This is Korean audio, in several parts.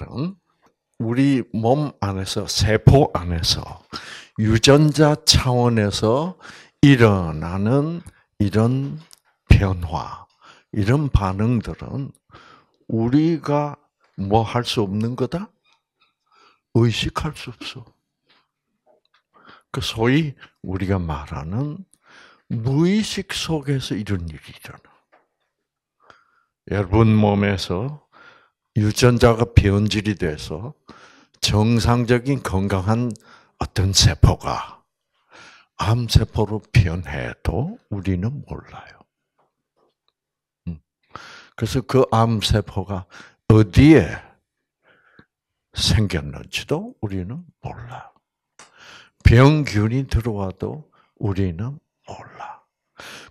사들은 우리 몸 안에서 세포 안에서 유전자 차원에서 일어나는 이런 변화, 이런 반응들은 우리가 뭐 할 수 없는 거다? 의식할 수 없어. 그 소위 우리가 말하는 무의식 속에서 이런 일이 일어나. 여러분 몸에서 유전자가 변질이 돼서 정상적인 건강한 어떤 세포가 암세포로 변해도 우리는 몰라요. 음. 그래서 그 암세포가 어디에 생겼는지도 우리는 몰라. 병균이 들어와도 우리는 몰라.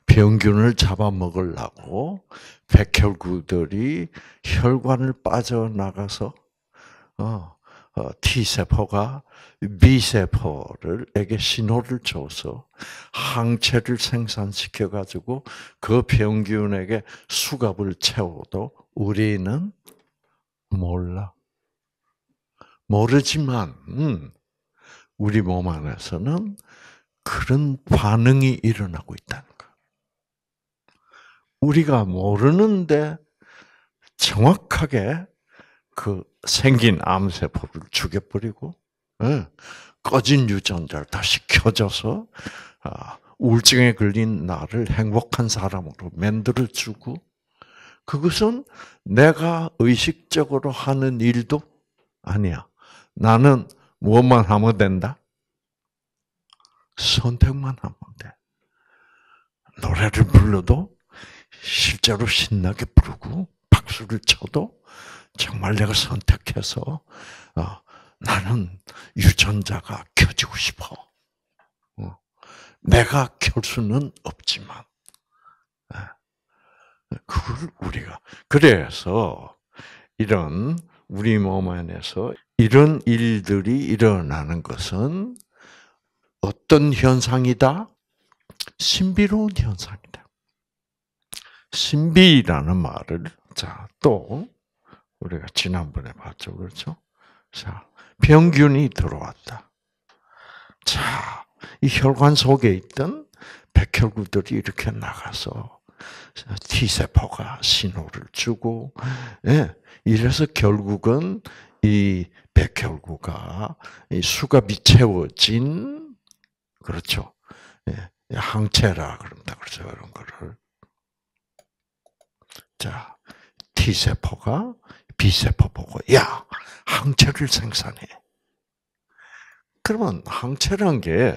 병균을 잡아먹으려고 백혈구들이 혈관을 빠져나가서 어, 어 T세포가 b 세포에게 신호를 줘서 항체를 생산시켜 가지고 그 병균에게 수갑을 채워도 우리는 몰라. 모르지만 우리 몸 안에서는 그런 반응이 일어나고 있다는 우리가 모르는데 정확하게 그 생긴 암세포를 죽여버리고 예, 꺼진 유전자를 다시 켜줘서 아, 우울증에 걸린 나를 행복한 사람으로 만들어 주고 그것은 내가 의식적으로 하는 일도 아니야. 나는 무엇만 하면 된다? 선택만 하면 돼. 노래를 불러도 실제로 신나게 부르고 박수를 쳐도 정말 내가 선택해서 어, 나는 유전자가 켜지고 싶어. 어, 내가 켤 수는 없지만 예, 그걸 우리가 그래서 이런 우리 몸 안에서 이런 일들이 일어나는 것은 어떤 현상이다? 신비로운 현상이다. 신비라는 말을 자, 또 우리가 지난번에 봤죠. 그렇죠? 자, 병균이 들어왔다. 자, 이 혈관 속에 있던 백혈구들이 이렇게 나가서 T세포가 신호를 주고, 예, 이래서 결국은 이 백혈구가 이 수갑이 채워진, 그렇죠. 예, 항체라 그런다. 그렇죠 이런 거를. 자, T세포가 B세포 보고, 야, 항체를 생산해. 그러면 항체란 게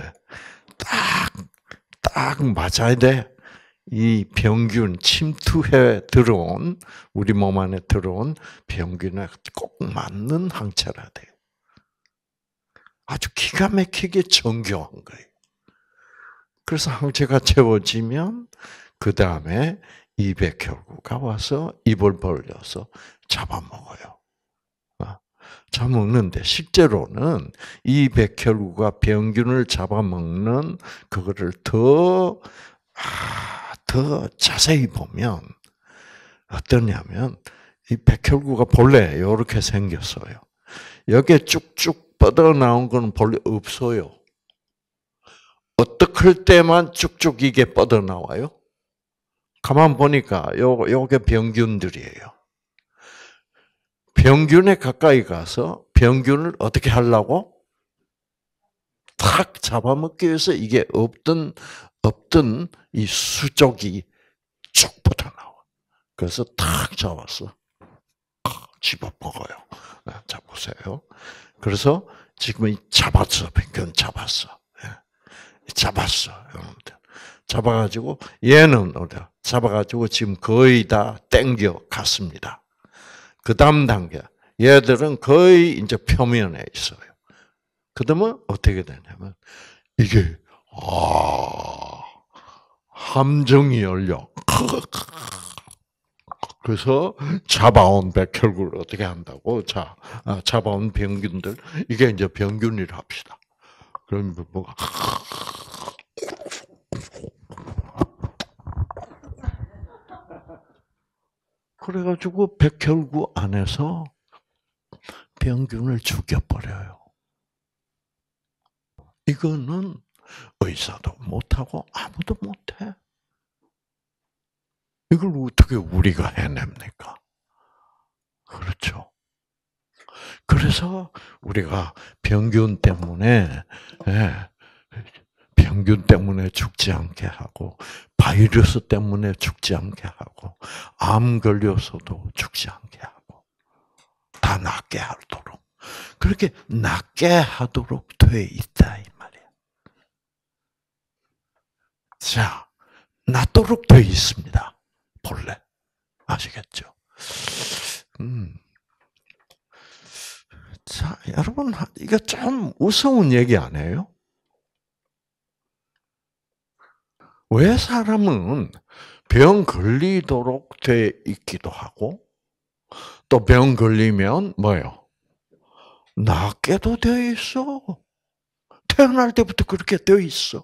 딱, 딱 맞아야 돼. 이 병균, 침투해 들어온, 우리 몸 안에 들어온 병균에 꼭 맞는 항체라 돼. 아주 기가 막히게 정교한 거예요. 그래서 항체가 채워지면, 그 다음에 입에 결구가 와서 입을 벌려서 잡아먹어요. 아, 잡아먹는데 실제로는 이 백혈구가 병균을 잡아먹는 그거를 더, 아, 자세히 보면 어떠냐면 이 백혈구가 본래 이렇게 생겼어요. 여기에 쭉쭉 뻗어나온 건 본래 없어요. 어떻게 할 때만 쭉쭉 이게 뻗어나와요? 가만 보니까 요 요게 병균들이에요. 병균에 가까이 가서 병균을 어떻게 하려고 탁 잡아먹기 위해서 이게 없던 없던 이 수족이 쭉 뻗어나와. 그래서 탁 잡았어. 집어 먹어요. 네, 자 보세요. 그래서 지금 잡았어. 병균 잡았어. 예. 잡았어, 여러분들. 잡아가지고 얘는 어디야? 잡아가지고 지금 거의 다 땡겨 갔습니다. 그 다음 단계 얘들은 거의 이제 표면에 있어요. 그러면 어떻게 되냐면 이게 아 함정이 열려. 그래서 잡아온 백혈구를 어떻게 한다고? 자, 아, 잡아온 병균들 이게 이제 병균이라 합시다. 그럼 뭐가 그래가지고 백혈구 안에서 병균을 죽여버려요. 이거는 의사도 못하고 아무도 못해. 이걸 어떻게 우리가 해냅니까? 그렇죠. 그래서 우리가 병균 때문에 예, 병균 때문에 죽지 않게 하고 바이러스 때문에 죽지 않게 하고 암 걸려서도 죽지 않게 하고 다 낫게 하도록 그렇게 낫게 하도록 돼 있다 이 말이야. 자, 낫도록 돼 있습니다. 본래 아시겠죠? 음. 자, 여러분 이거 좀 무서운 얘기 아니에요? 왜 사람은 병 걸리도록 돼 있기도 하고 또 병 걸리면 뭐요? 낫게도 되어 있어. 태어날 때부터 그렇게 되어 있어.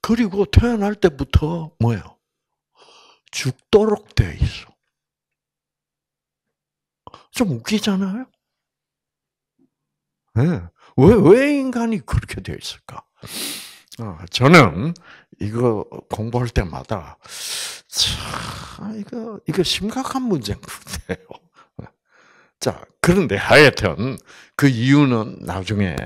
그리고 태어날 때부터 뭐요? 죽도록 되어 있어. 좀 웃기잖아요. 네. 왜, 왜 인간이 그렇게 되어 있을까? 아, 저는 이거 공부할 때마다, 참, 이거, 이거 심각한 문제인 것같요 자, 그런데 하여튼, 그 이유는 나중에,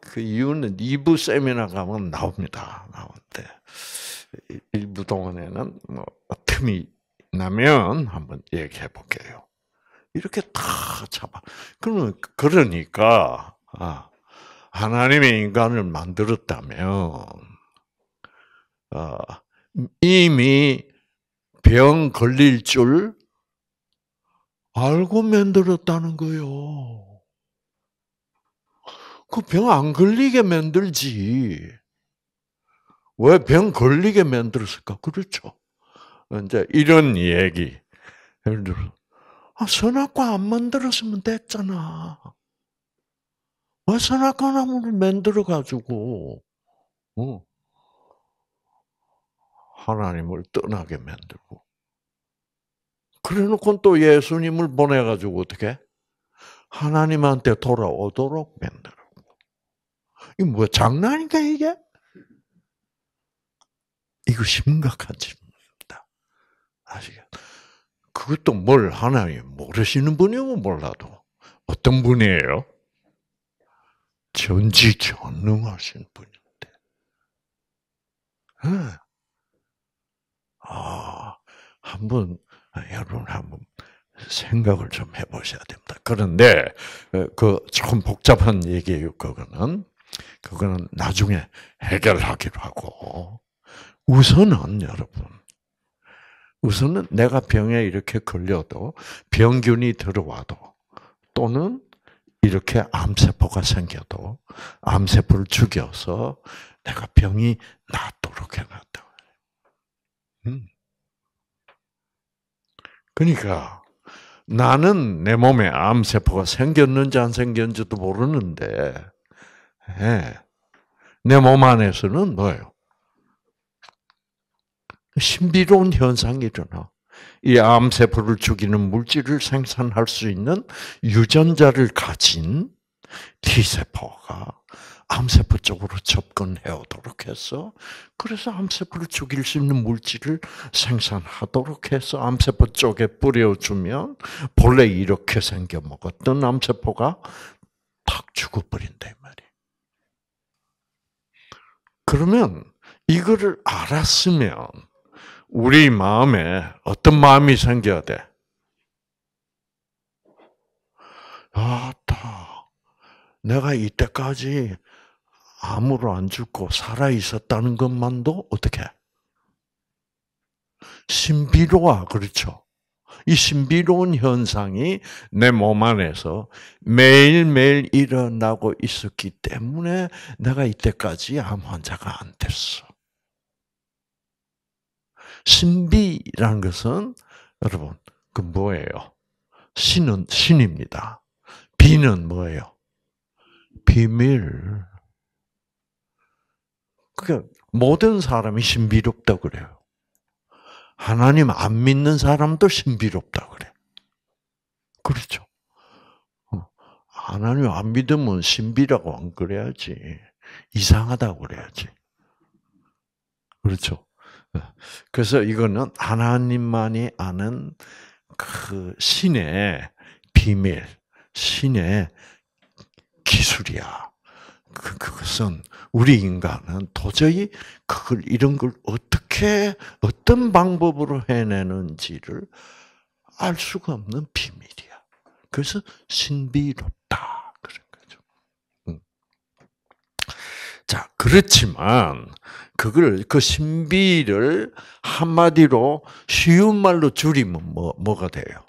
그 이유는 2부 세미나 가면 나옵니다. 나오는데, 일부 동안에는 뭐, 틈이 나면 한번 얘기해 볼게요. 이렇게 다 잡아. 그러면, 그러니까, 아, 하나님이 인간을 만들었다면, 아, 이미 병 걸릴 줄 알고 만들었다는 거요. 그 병 안 걸리게 만들지. 왜 병 걸리게 만들었을까? 그렇죠. 이제 이런 얘기. 예를 들어, 아, 선악과 안 만들었으면 됐잖아. 와서나가나무를 만들어 가지고 어, 하나님을 떠나게 만들고 그래놓고 는또 예수님을 보내가지고 어떻게 하나님한테 돌아오도록 만들고 이게 뭐 장난인가 이게? 이거 심각한 질문입니다. 아시겠? 그것도 뭘 하나님 모르시는 분이면 몰라도 어떤 분이에요? 전지전능하신 분인데. 예. 아, 한번 아, 여러분 한번 생각을 좀 해보셔야 됩니다. 그런데 어, 그 조금 복잡한 얘기예요. 그거는 그거는 나중에 해결하기로 하고 우선은 여러분 우선은 내가 병에 이렇게 걸려도 병균이 들어와도 또는 이렇게 암세포가 생겨도 암세포를 죽여서 내가 병이 낫도록 해놨다. 음. 그러니까 나는 내 몸에 암세포가 생겼는지 안 생겼는지도 모르는데, 예, 내몸 안에서는 뭐예요? 신비로운 현상이 일어나. 이 암세포를 죽이는 물질을 생산할 수 있는 유전자를 가진 T세포가 암세포 쪽으로 접근해 오도록 해서 그래서 암세포를 죽일 수 있는 물질을 생산하도록 해서 암세포 쪽에 뿌려주면 본래 이렇게 생겨 먹었던 암세포가 탁 죽어버린다 이말이요 그러면 이거를 알았으면 우리 마음에 어떤 마음이 생겨야 돼? 아따, 내가 이때까지 아무로 안 죽고 살아 있었다는 것만도 어떻게? 신비로워, 그렇죠? 이 신비로운 현상이 내 몸 안에서 매일매일 일어나고 있었기 때문에 내가 이때까지 암 환자가 안 됐어. 신비라는 것은 여러분 그 뭐예요? 신은 신입니다. 비는 뭐예요? 비밀. 그러니까 모든 사람이 신비롭다 그래요. 하나님 안 믿는 사람도 신비롭다 그래. 그렇죠. 어, 하나님 안 믿으면 신비라고 안 그래야지. 이상하다고 그래야지. 그렇죠. 그래서 이거는 하나님만이 아는 그 신의 비밀, 신의 기술이야. 그, 그것은 우리 인간은 도저히 그걸, 이런 걸 어떻게, 어떤 방법으로 해내는지를 알 수가 없는 비밀이야. 그래서 신비롭다. 그런 거죠. 음. 자, 그렇지만, 그걸 그 신비를 한마디로 쉬운 말로 줄이면 뭐 뭐가 돼요?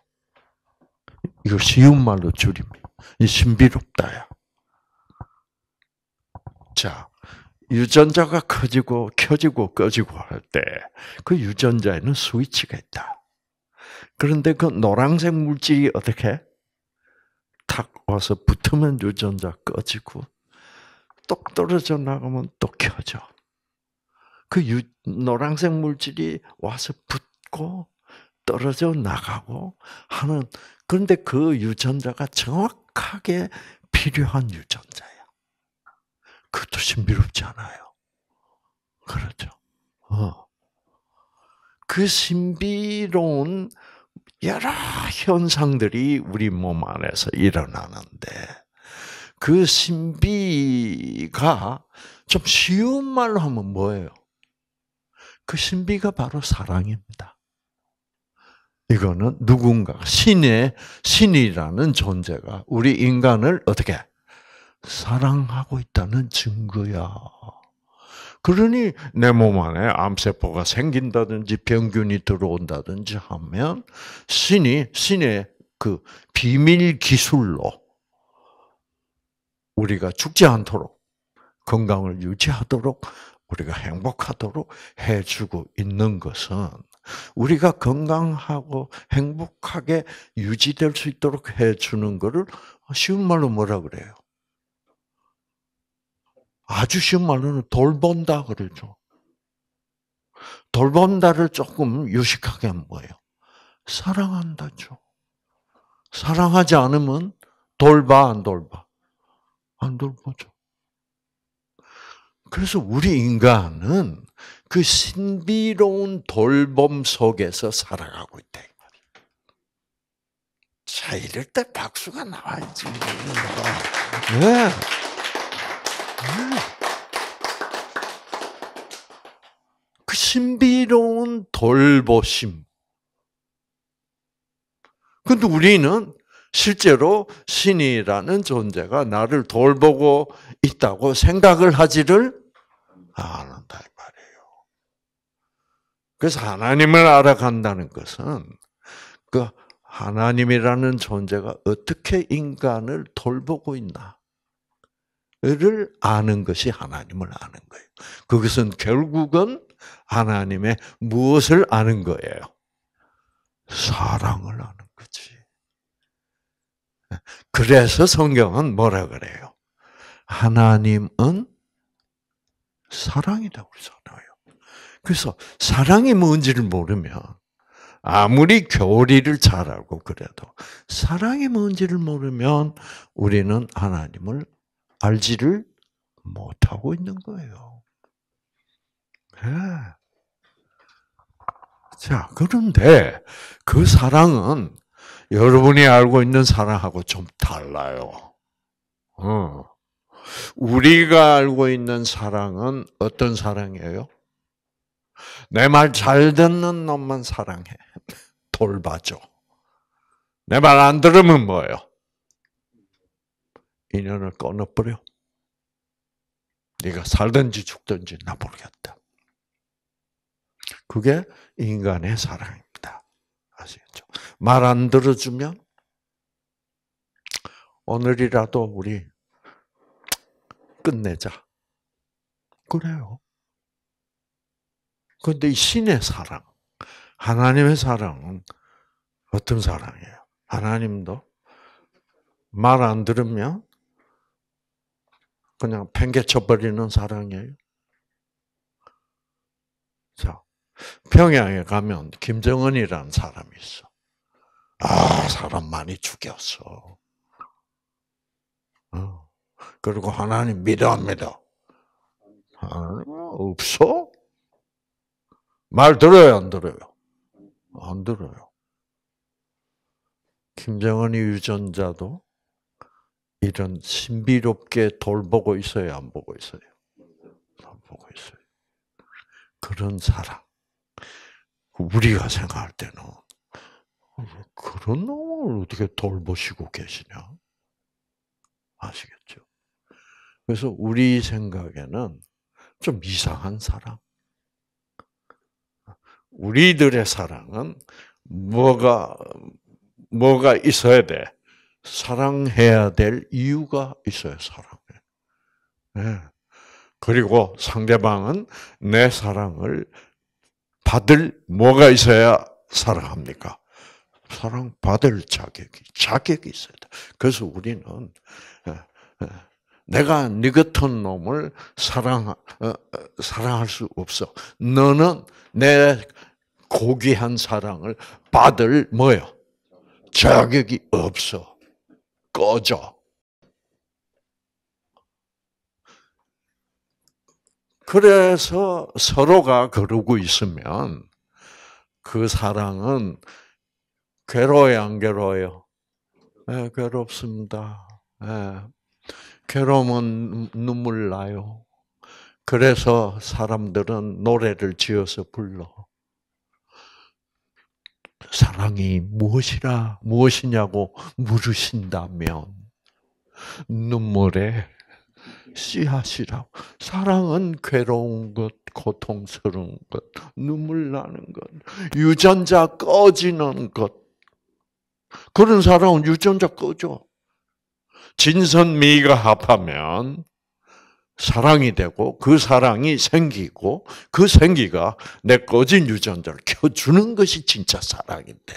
이거 쉬운 말로 줄이면 이 신비롭다야. 자, 유전자가 커지고 켜지고 꺼지고 할 때 그 유전자에는 스위치가 있다. 그런데 그 노란색 물질이 어떻게 탁 와서 붙으면 유전자 꺼지고 똑 떨어져 나가면 또 켜져. 그 유, 노란색 물질이 와서 붙고 떨어져 나가고 하는 그런데 그 유전자가 정확하게 필요한 유전자야. 그것도 신비롭지 않아요. 그렇죠. 어. 그 신비로운 여러 현상들이 우리 몸 안에서 일어나는데 그 신비가 좀 쉬운 말로 하면 뭐예요? 그 신비가 바로 사랑입니다. 이거는 누군가 신의 신이라는 존재가 우리 인간을 어떻게 사랑하고 있다는 증거야. 그러니 내 몸 안에 암세포가 생긴다든지 병균이 들어온다든지 하면 신이 신의 그 비밀 기술로 우리가 죽지 않도록 건강을 유지하도록 우리가 행복하도록 해주고 있는 것은 우리가 건강하고 행복하게 유지될 수 있도록 해주는 것을 쉬운 말로 뭐라 그래요? 아주 쉬운 말로는 돌본다 그러죠. 돌본다를 조금 유식하게 하면 뭐예요? 사랑한다죠. 사랑하지 않으면 돌봐 안 돌봐 안 돌보죠. 그래서 우리 인간은 그 신비로운 돌봄 속에서 살아가고 있다. 자, 이럴 때 박수가 나와야지. 네. 네. 그 신비로운 돌보심. 근데 우리는 실제로 신이라는 존재가 나를 돌보고 있다고 생각을 하지를 않는다 이 말이에요. 그래서 하나님을 알아간다는 것은 그 하나님이라는 존재가 어떻게 인간을 돌보고 있나를 아는 것이 하나님을 아는 거예요. 그것은 결국은 하나님의 무엇을 아는 거예요? 사랑을 아는 거지. 그래서 성경은 뭐라 그래요? 하나님은 사랑이라고 그러잖아요. 그래서 사랑이 뭔지를 모르면 아무리 교리를 잘하고 그래도 사랑이 뭔지를 모르면 우리는 하나님을 알지를 못하고 있는 거예요. 네. 자, 그런데 그 사랑은 여러분이 알고 있는 사랑하고 좀 달라요. 어. 우리가 알고 있는 사랑은 어떤 사랑이에요? 내 말 잘 듣는 놈만 사랑해. 돌봐줘. 내 말 안 들으면 뭐예요? 인연을 끊어버려. 네가 살든지 죽든지 나 모르겠다. 그게 인간의 사랑입니다. 아시겠죠? 말 안 들어주면 오늘이라도 우리 끝내자. 그래요. 그런데 이 신의 사랑, 하나님의 사랑은 어떤 사랑이에요? 하나님도 말 안 들으면 그냥 팽개쳐 버리는 사랑이에요. 자, 평양에 가면 김정은이라는 사람이 있어. 아, 사람 많이 죽였어. 어. 그리고 하나님 믿어 안 믿어? 하나님 없어? 말 들어요, 안 들어요? 안 들어요. 김정은이 유전자도 이런 신비롭게 돌보고 있어요, 안 보고 있어요? 안 보고 있어요. 그런 사람. 그 우리가 생각할 때는 그런 놈을 어떻게 돌보시고 계시냐 아시겠죠? 그래서 우리 생각에는 좀 이상한 사람. 우리들의 사랑은 뭐가 뭐가 있어야 돼. 사랑해야 될 이유가 있어야 사랑해. 네. 그리고 상대방은 내 사랑을 받을 뭐가 있어야 사랑합니까? 사랑받을 자격이 자격이 있어야 돼. 그래서 우리는 어, 어, 내가 네 같은 놈을 사랑 어, 사랑할 수 없어. 너는 내 고귀한 사랑을 받을 뭐요? 자격이 없어. 꺼져. 그래서 서로가 그러고 있으면 그 사랑은 괴로워요, 안 괴로워요? 네, 괴롭습니다. 네. 괴로움은 눈물 나요. 그래서 사람들은 노래를 지어서 불러. 사랑이 무엇이라, 무엇이냐고 물으신다면, 눈물에 씨앗이라고. 사랑은 괴로운 것, 고통스러운 것, 눈물 나는 것, 유전자 꺼지는 것. 그런 사람은 유전자 꺼져. 진선미가 합하면 사랑이 되고 그 사랑이 생기고 그 생기가 내 꺼진 유전자를 켜주는 것이 진짜 사랑인데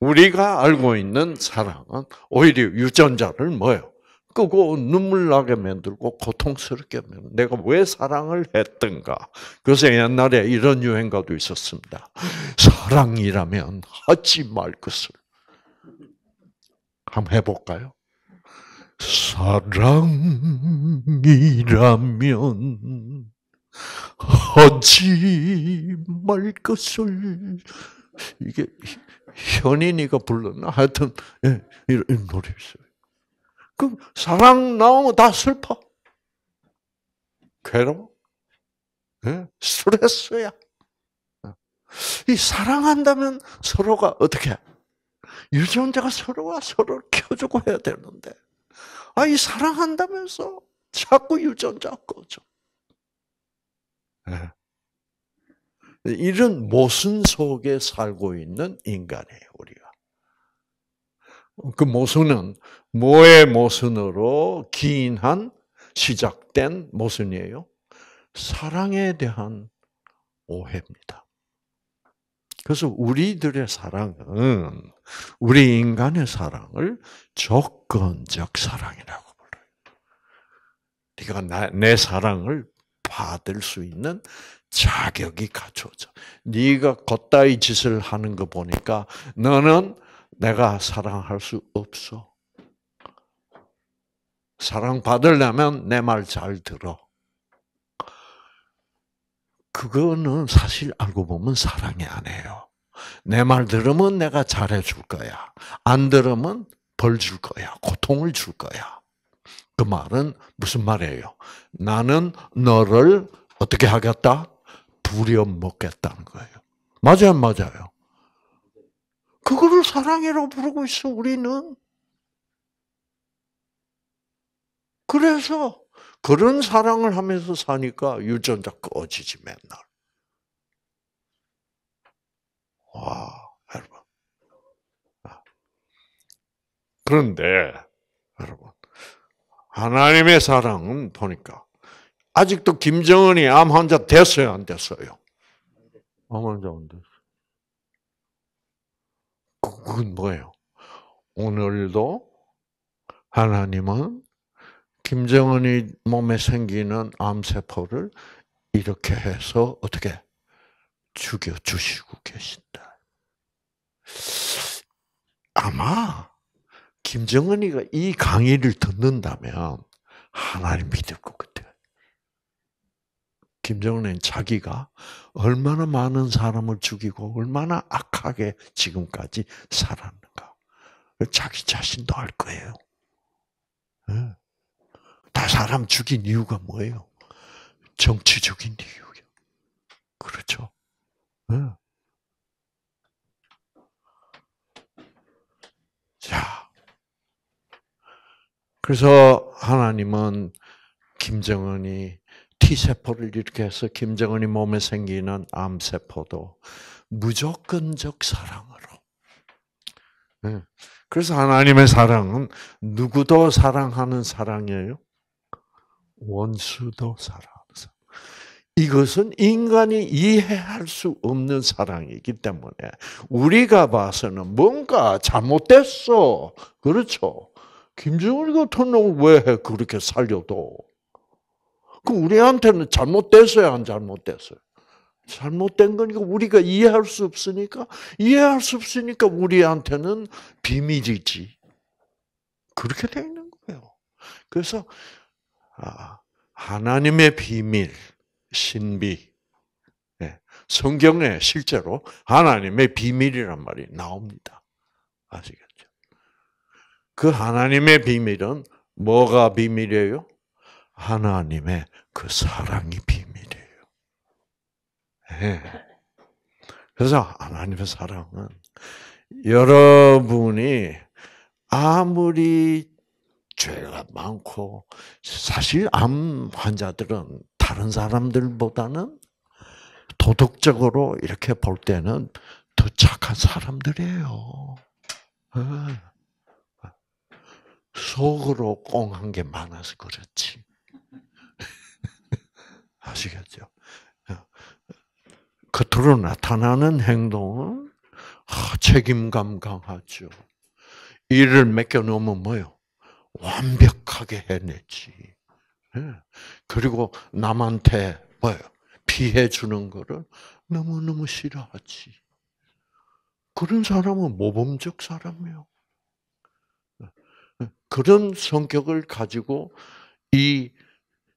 우리가 알고 있는 사랑은 오히려 유전자를 뭐요 예 끄고 눈물 나게 만들고 고통스럽게 만들고 내가 왜 사랑을 했던가. 그래서 옛날에 이런 유행가도 있었습니다. 사랑이라면 하지 말 것을. 한번 해볼까요? 사랑이라면 하지 말 것을 이게 현인이가 불렀나 하여튼 예, 이런 노래 있어요. 그럼 사랑 나오면 다 슬퍼. 괴로워. 네? 스트레스야. 이 사랑한다면 서로가 어떻게 유전자가 서로가 서로를 켜주고 해야 되는데 아이 사랑한다면서 자꾸 유전자 꺼져. 네. 이런 모순 속에 살고 있는 인간이에요, 우리가. 그 모순은 뭐의 모순으로 기인한 시작된 모순이에요? 사랑에 대한 오해입니다. 그래서 우리들의 사랑은 우리 인간의 사랑을 조건적 사랑이라고 불러요. 네가 나, 내 사랑을 받을 수 있는 자격이 갖춰져. 네가 겉다이 짓을 하는 거 보니까 너는 내가 사랑할 수 없어. 사랑받으려면 내 말 잘 들어. 그거는 사실 알고 보면 사랑이 아니에요. 내 말 들으면 내가 잘해줄 거야. 안 들으면 벌 줄 거야. 고통을 줄 거야. 그 말은 무슨 말이에요? 나는 너를 어떻게 하겠다? 부려 먹겠다는 거예요. 맞아요, 맞아요. 그거를 사랑이라고 부르고 있어, 우리는. 그래서 그런 사랑을 하면서 사니까 유전자 꺼지지, 맨날. 와, 여러분. 아. 그런데, 여러분. 하나님의 사랑은 보니까 아직도 김정은이 암 환자 됐어요, 안 됐어요? 암 환자 안 됐어요. 그건 뭐예요? 오늘도 하나님은 김정은이 몸에 생기는 암세포를 이렇게 해서 어떻게 죽여주시고 계신다. 아마 김정은이가 이 강의를 듣는다면 하나님 믿을 것 같아요. 김정은은 자기가 얼마나 많은 사람을 죽이고 얼마나 악하게 지금까지 살았는가. 자기 자신도 알 거예요. 예. 다 사람 죽인 이유가 뭐예요? 정치적인 이유요. 그렇죠. 예. 자. 그래서 하나님은 김정은이 T세포를 이렇게 해서 김정은이 몸에 생기는 암세포도 무조건적 사랑으로. 예. 그래서 하나님의 사랑은 누구도 사랑하는 사랑이에요. 원수도 사랑하는 사랑. 이것은 인간이 이해할 수 없는 사랑이기 때문에 우리가 봐서는 뭔가 잘못됐어. 그렇죠. 김정은이 같은 놈왜 그렇게 살려도? 그 우리한테는 잘못됐어요, 안 잘못됐어요? 잘못된 거니까 우리가 이해할 수 없으니까 이해할 수 없으니까 우리한테는 비밀이지. 그렇게 되 있는 거예요. 그래서 아, 하나님의 비밀, 신비, 예, 성경에 실제로 하나님의 비밀이란 말이 나옵니다. 아시겠죠? 그 하나님의 비밀은 뭐가 비밀이에요? 하나님의 그 사랑이 비밀이에요. 네. 그래서 하나님의 사랑은 여러분이 아무리 죄가 많고 사실 암 환자들은 다른 사람들보다는 도덕적으로 이렇게 볼 때는 더 착한 사람들이에요. 예. 속으로 꽁한 게 많아서 그렇지. 아시겠죠? 겉으로 나타나는 행동은 책임감 강하죠. 일을 맡겨놓으면 뭐요? 완벽하게 해내지. 예. 그리고 남한테 뭐요? 피해 주는 거를 너무너무 싫어하지. 그런 사람은 모범적 사람이요. 예. 그런 성격을 가지고 이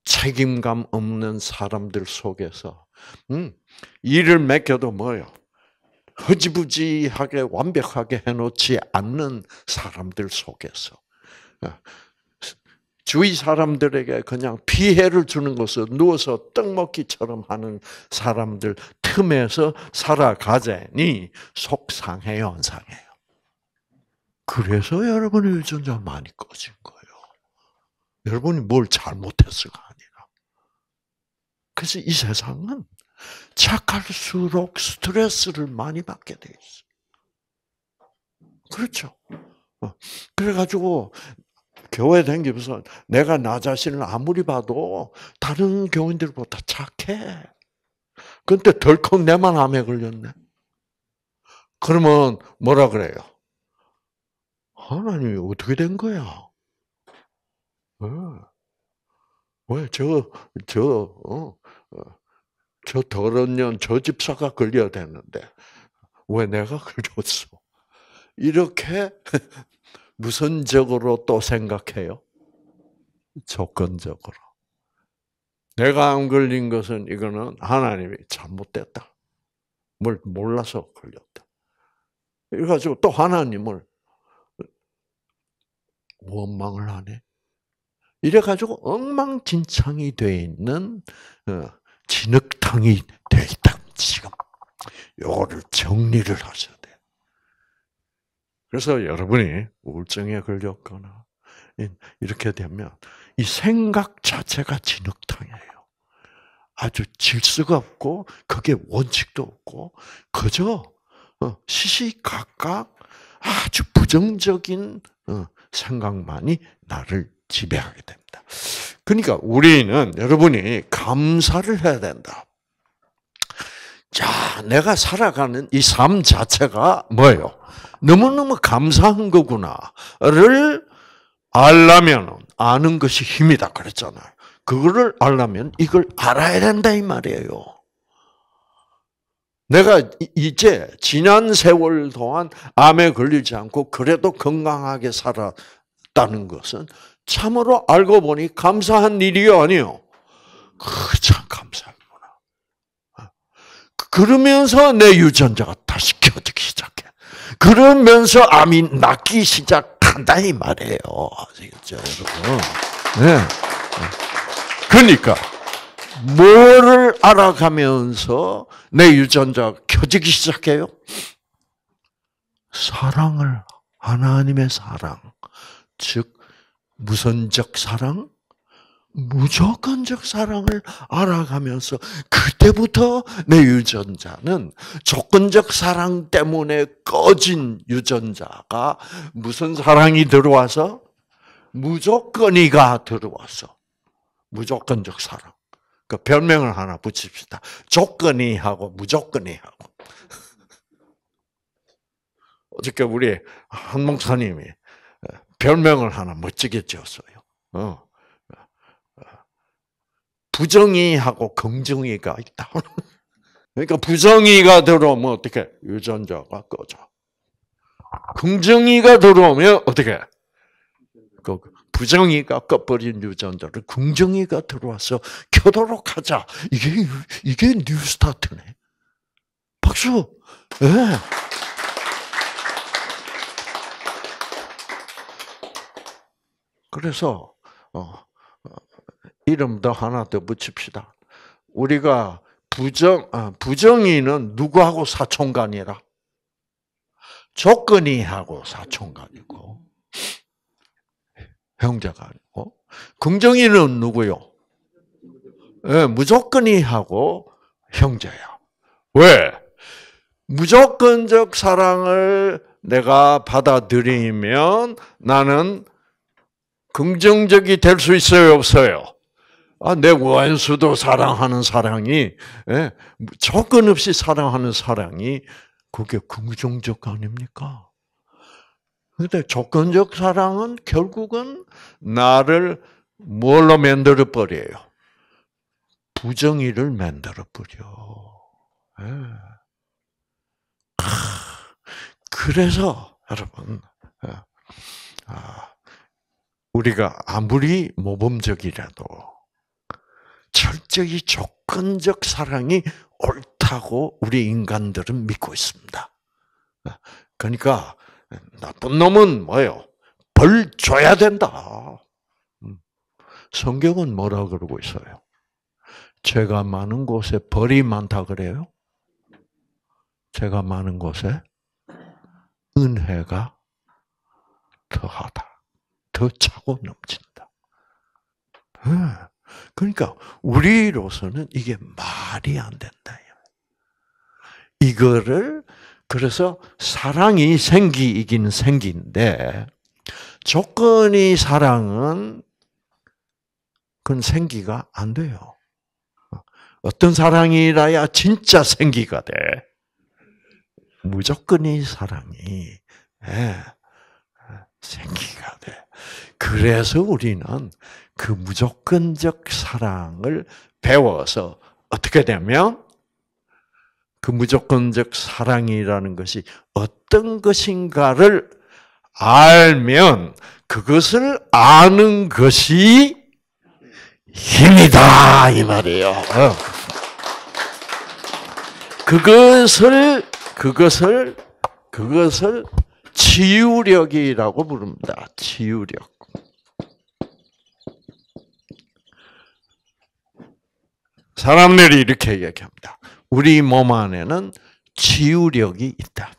책임감 없는 사람들 속에서 음, 일을 맡겨도 뭐요? 허지부지하게 완벽하게 해놓지 않는 사람들 속에서 어, 주위 사람들에게 그냥 피해를 주는 것을 누워서 떡 먹기처럼 하는 사람들 틈에서 살아가자니 속상해요, 안 상해요? 그래서 여러분의 유전자 많이 꺼진 거예요. 여러분이 뭘 잘못했을까? 그래서 이 세상은 착할수록 스트레스를 많이 받게 돼 있어. 그렇죠. 어, 그래가지고 교회 다니면서 내가 나 자신을 아무리 봐도 다른 교인들보다 착해. 근데 덜컥 내만 암에 걸렸네. 그러면 뭐라 그래요? 하나님이 어떻게 된 거야? 왜? 어. 왜, 저, 저, 어? 어, 저 더러운 년, 저 집사가 걸려야 되는데 왜 내가 걸렸어? 이렇게 무선적으로 또 생각해요. 조건적으로. 내가 안 걸린 것은 이거는 하나님이 잘못됐다. 뭘 몰라서 걸렸다. 이래가지고 또 하나님을 원망을 하네. 이래가지고 엉망진창이 돼 있는 어, 진흙탕이 돼 있다. 지금 요거를 정리를 하셔야 돼. 그래서 여러분이 우울증에 걸렸거나 이렇게 되면 이 생각 자체가 진흙탕이에요. 아주 질서가 없고 그게 원칙도 없고 그저 어, 시시각각 아주 부정적인 어, 생각만이 나를 지배하게 됩니다. 그러니까 우리는 여러분이 감사를 해야 된다. 자, 내가 살아가는 이 삶 자체가 뭐예요? 너무너무 감사한 거구나를 알라면 아는 것이 힘이다 그랬잖아요. 그거를 알라면 이걸 알아야 된다 이 말이에요. 내가 이제 지난 세월 동안 암에 걸리지 않고 그래도 건강하게 살았다는 것은 참으로 알고 보니 감사한 일이요 아니요. 그참 감사하구나. 그, 그러면서 내 유전자가 다시 켜지기 시작해. 그러면서 암이 낫기 시작한다 이 말이에요. 아시겠죠, 여러분? 네. 그러니까 뭐를 알아가면서 내 유전자 켜지기 시작해요? 사랑을 하나님의 사랑, 즉 무선적 사랑, 무조건적 사랑을 알아가면서 그때부터 내 유전자는 조건적 사랑 때문에 꺼진 유전자가 무슨 사랑이 들어와서 무조건이가 들어와서 무조건적 사랑. 그 별명을 하나 붙입시다. 조건이 하고 무조건이 하고. 어저께 우리 한 목사님이 별명을 하나 멋지게 지었어요. 어. 부정이하고 긍정이가 있다. 그러니까 부정이가 들어오면 어떻게 유전자가 꺼져. 긍정이가 들어오면 어떻게 그 부정이가 꺼버린 유전자를 긍정이가 들어와서 켜도록 하자. 이게 이게 뉴스타트네. 박수. 네. 그래서 어, 어 이름도 하나 더 붙입시다. 우리가 부정 아, 부정이는 누구하고 사촌간이라 조건이하고 사촌간이고 형제가 아니고 긍정이는 누구요? 네, 무조건이하고 형제야. 왜? 무조건적 사랑을 내가 받아들이면 나는 긍정적이 될 수 있어요, 없어요? 아, 내 원수도 사랑하는 사랑이, 예, 조건 없이 사랑하는 사랑이, 그게 긍정적 아닙니까? 근데 조건적 사랑은 결국은 나를 뭘로 만들어 버려요? 부정의를 만들어 버려. 예. 아, 그래서 여러분, 예. 아, 우리가 아무리 모범적이라도 철저히 조건적 사랑이 옳다고 우리 인간들은 믿고 있습니다. 그러니까 나쁜 놈은 뭐예요? 벌 줘야 된다. 음. 성경은 뭐라 그러고 있어요? 죄가 많은 곳에 벌이 많다 그래요? 죄가 많은 곳에 은혜가 더하다. 더 차고 넘친다. 예. 그러니까 우리로서는 이게 말이 안 된다. 이거를 그래서 사랑이 생기이긴 생기인데 조건이 사랑은 그건 생기가 안 돼요. 어떤 사랑이라야 진짜 생기가 돼. 무조건이 사랑이 예, 생기가 돼. 그래서 우리는 그 무조건적 사랑을 배워서 어떻게 되면 그 무조건적 사랑이라는 것이 어떤 것인가를 알면 그것을 아는 것이 힘이다 이 말이에요. 그것을 그것을 그것을 치유력이라고 부릅니다. 치유력. 사람들이 이렇게 얘기합니다. 우리 몸 안에는 치유력이 있다.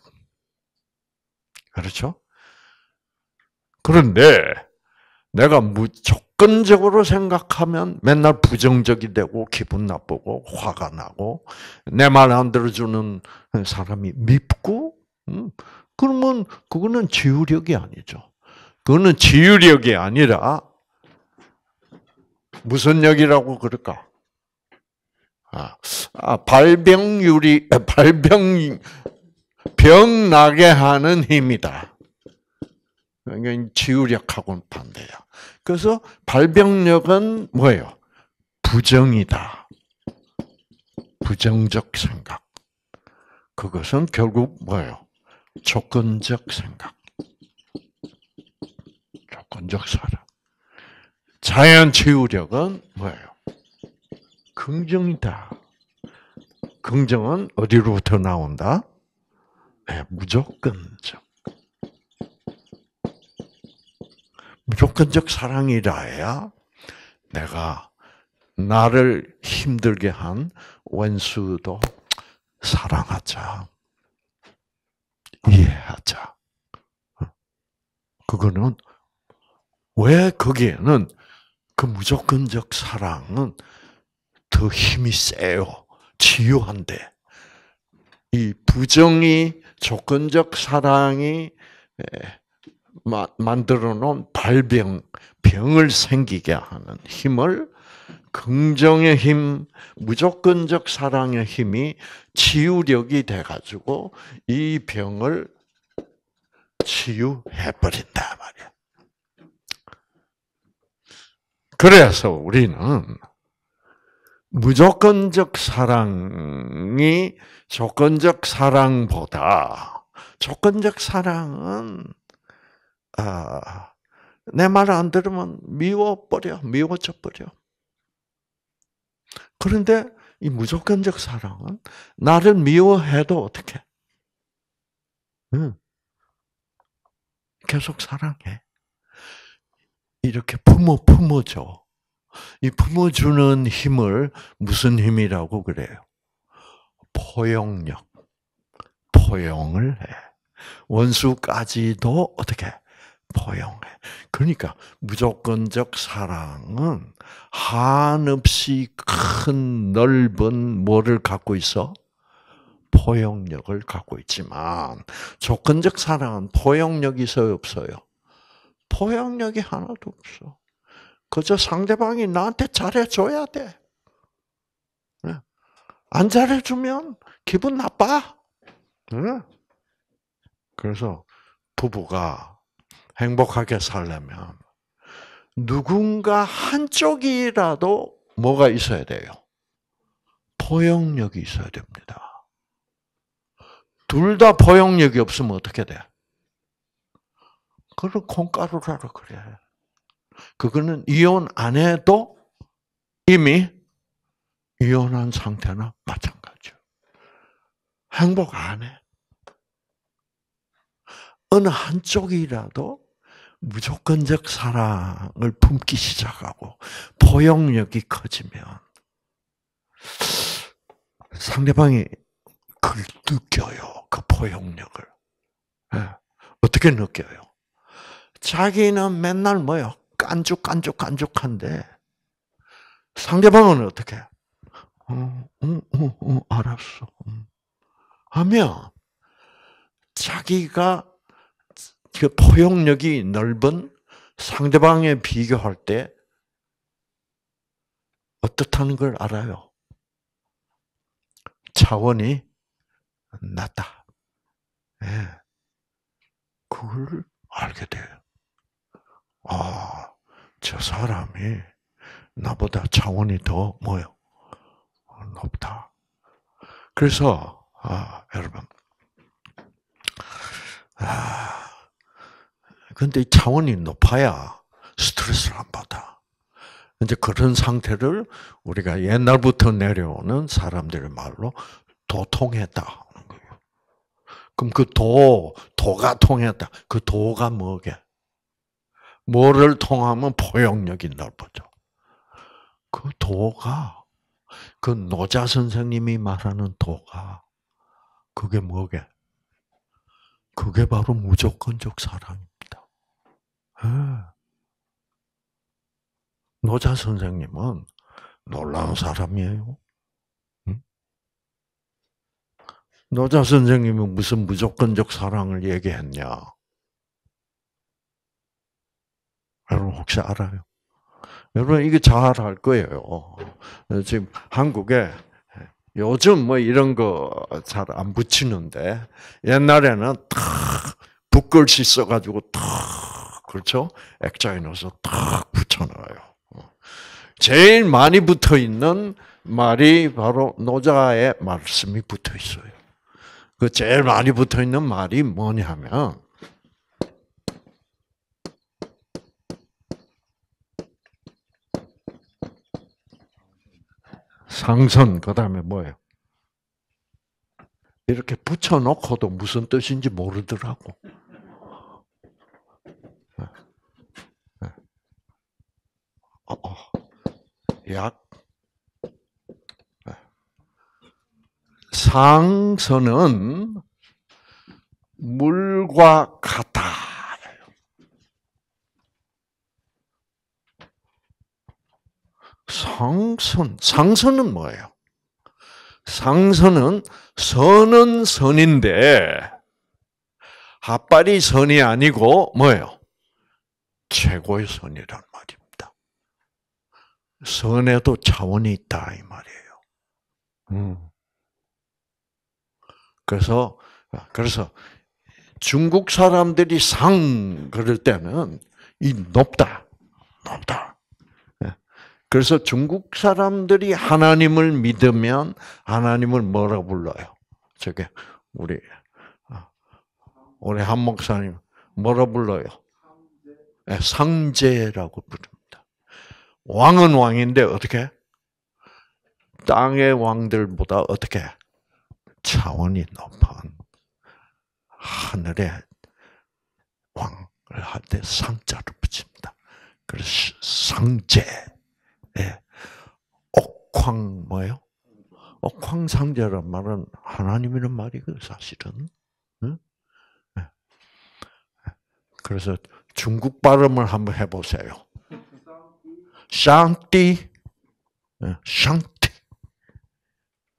그렇죠? 그런데 내가 무조건적으로 생각하면 맨날 부정적이 되고 기분 나쁘고 화가 나고 내 말 안 들어주는 사람이 밉고 음, 그러면 그거는 지우력이 아니죠. 그거는 지우력이 아니라 무슨 역이라고 그럴까? 아, 아 발병률이 발병 병 나게 하는 힘이다. 그러니까 지우력하고는 반대야. 그래서 발병력은 뭐예요? 부정이다. 부정적 생각. 그것은 결국 뭐예요? 조건적 생각, 조건적 사랑. 자연 치유력은 뭐예요? 긍정이다. 긍정은 어디로부터 나온다? 네, 무조건적. 무조건적 사랑이라 야 내가 나를 힘들게 한 원수도 사랑하자. 이해하자. 예, 어. 그거는 왜 거기에는 그 무조건적 사랑은 더 힘이 세요. 치유한데. 이 부정이 조건적 사랑이 만들어 놓은 발병, 병을 생기게 하는 힘을 긍정의 힘, 무조건적 사랑의 힘이 치유력이 돼가지고 이 병을 치유해버린다 말이야. 그래서 우리는 무조건적 사랑이 조건적 사랑보다 조건적 사랑은 아, 내말안 들으면 미워버려, 미워져 버려. 그런데 이 무조건적 사랑은 나를 미워해도 어떻게? 응. 계속 사랑해. 이렇게 품어 품어줘. 이 품어주는 힘을 무슨 힘이라고 그래요? 포용력. 포용을 해. 원수까지도 어떻게? 포용해. 그러니까 무조건적 사랑은 한없이 큰 넓은 뭐를 갖고 있어? 포용력을 갖고 있지만 조건적 사랑은 포용력이 있어요 없어요? 포용력이 하나도 없어. 그저 상대방이 나한테 잘해줘야 돼. 안 잘해주면 기분 나빠. 그래서 부부가 행복하게 살려면 누군가 한쪽이라도 뭐가 있어야 돼요? 포용력이 있어야 됩니다. 둘 다 포용력이 없으면 어떻게 돼? 그걸 콩가루라고 그래. 그거는 이혼 안 해도 이미 이혼한 상태나 마찬가지요. 행복 안 해. 어느 한쪽이라도 무조건적 사랑을 품기 시작하고 포용력이 커지면 상대방이 그걸 느껴요. 그 포용력을. 예, 어떻게 느껴요? 자기는 맨날 뭐요? 깐죽깐죽깐죽한데 상대방은 어떻게? 어, 어, 어, 어 알았어. 음. 하면 자기가 그 포용력이 넓은 상대방에 비교할 때 어떻다는 걸 알아요. 차원이 낮다. 예. 그걸 알게 돼요. 아, 저 사람이 나보다 차원이 더 뭐요? 높다. 그래서 아, 여러분, 아, 그런데 차원이 높아야 스트레스를 안 받아. 이제 그런 상태를 우리가 옛날부터 내려오는 사람들의 말로 도통했다 하는 거예요. 그럼 그 도, 도가 통했다. 그 도가 뭐게? 뭐를 통하면 포용력이 넓어져. 그 도가, 그 노자 선생님이 말하는 도가, 그게 뭐게? 그게 바로 무조건적 사랑 예. 노자 선생님은 놀라운 사람이에요. 노자 선생님은 무슨 무조건적 사랑을 얘기했냐? 여러분 혹시 알아요? 여러분 이게 잘알 거예요. 지금 한국에 요즘 뭐 이런 거 잘 안 붙이는데 옛날에는 탁 붓글씨 써가지고 탁 그렇죠? 액자에 넣어서 탁 붙여놔요. 어. 제일 많이 붙어 있는 말이 바로 노자의 말씀이 붙어 있어요. 그 제일 많이 붙어 있는 말이 뭐냐면 상선 그다음에 뭐예요? 이렇게 붙여 놓고도 무슨 뜻인지 모르더라고. 어, 어, 약 상선은 물과 같다. 상선, 상선은 뭐예요? 상선은 선은 선인데 하빨이 선이 아니고 뭐예요? 최고의 선이란 말이에요. 선에도 차원이 있다 이 말이에요. 음. 그래서 그래서 중국 사람들이 상 그럴 때는 이 높다 높다. 예. 그래서 중국 사람들이 하나님을 믿으면 하나님을 뭐라 불러요? 저게 우리 아, 우리 한 목사님 뭐라 불러요? 예, 상제라고 부릅니다. 왕은 왕인데 어떻게? 땅의 왕들보다 어떻게? 차원이 높은 하늘의 왕을 할 때 상자를 붙입니다. 그래서 상제 옥황 뭐요 옥황상제란 말은 하나님이란 말이고 사실은. 네. 네. 그래서 중국 발음을 한번 해보세요. 샹띠, 예, 샹띠.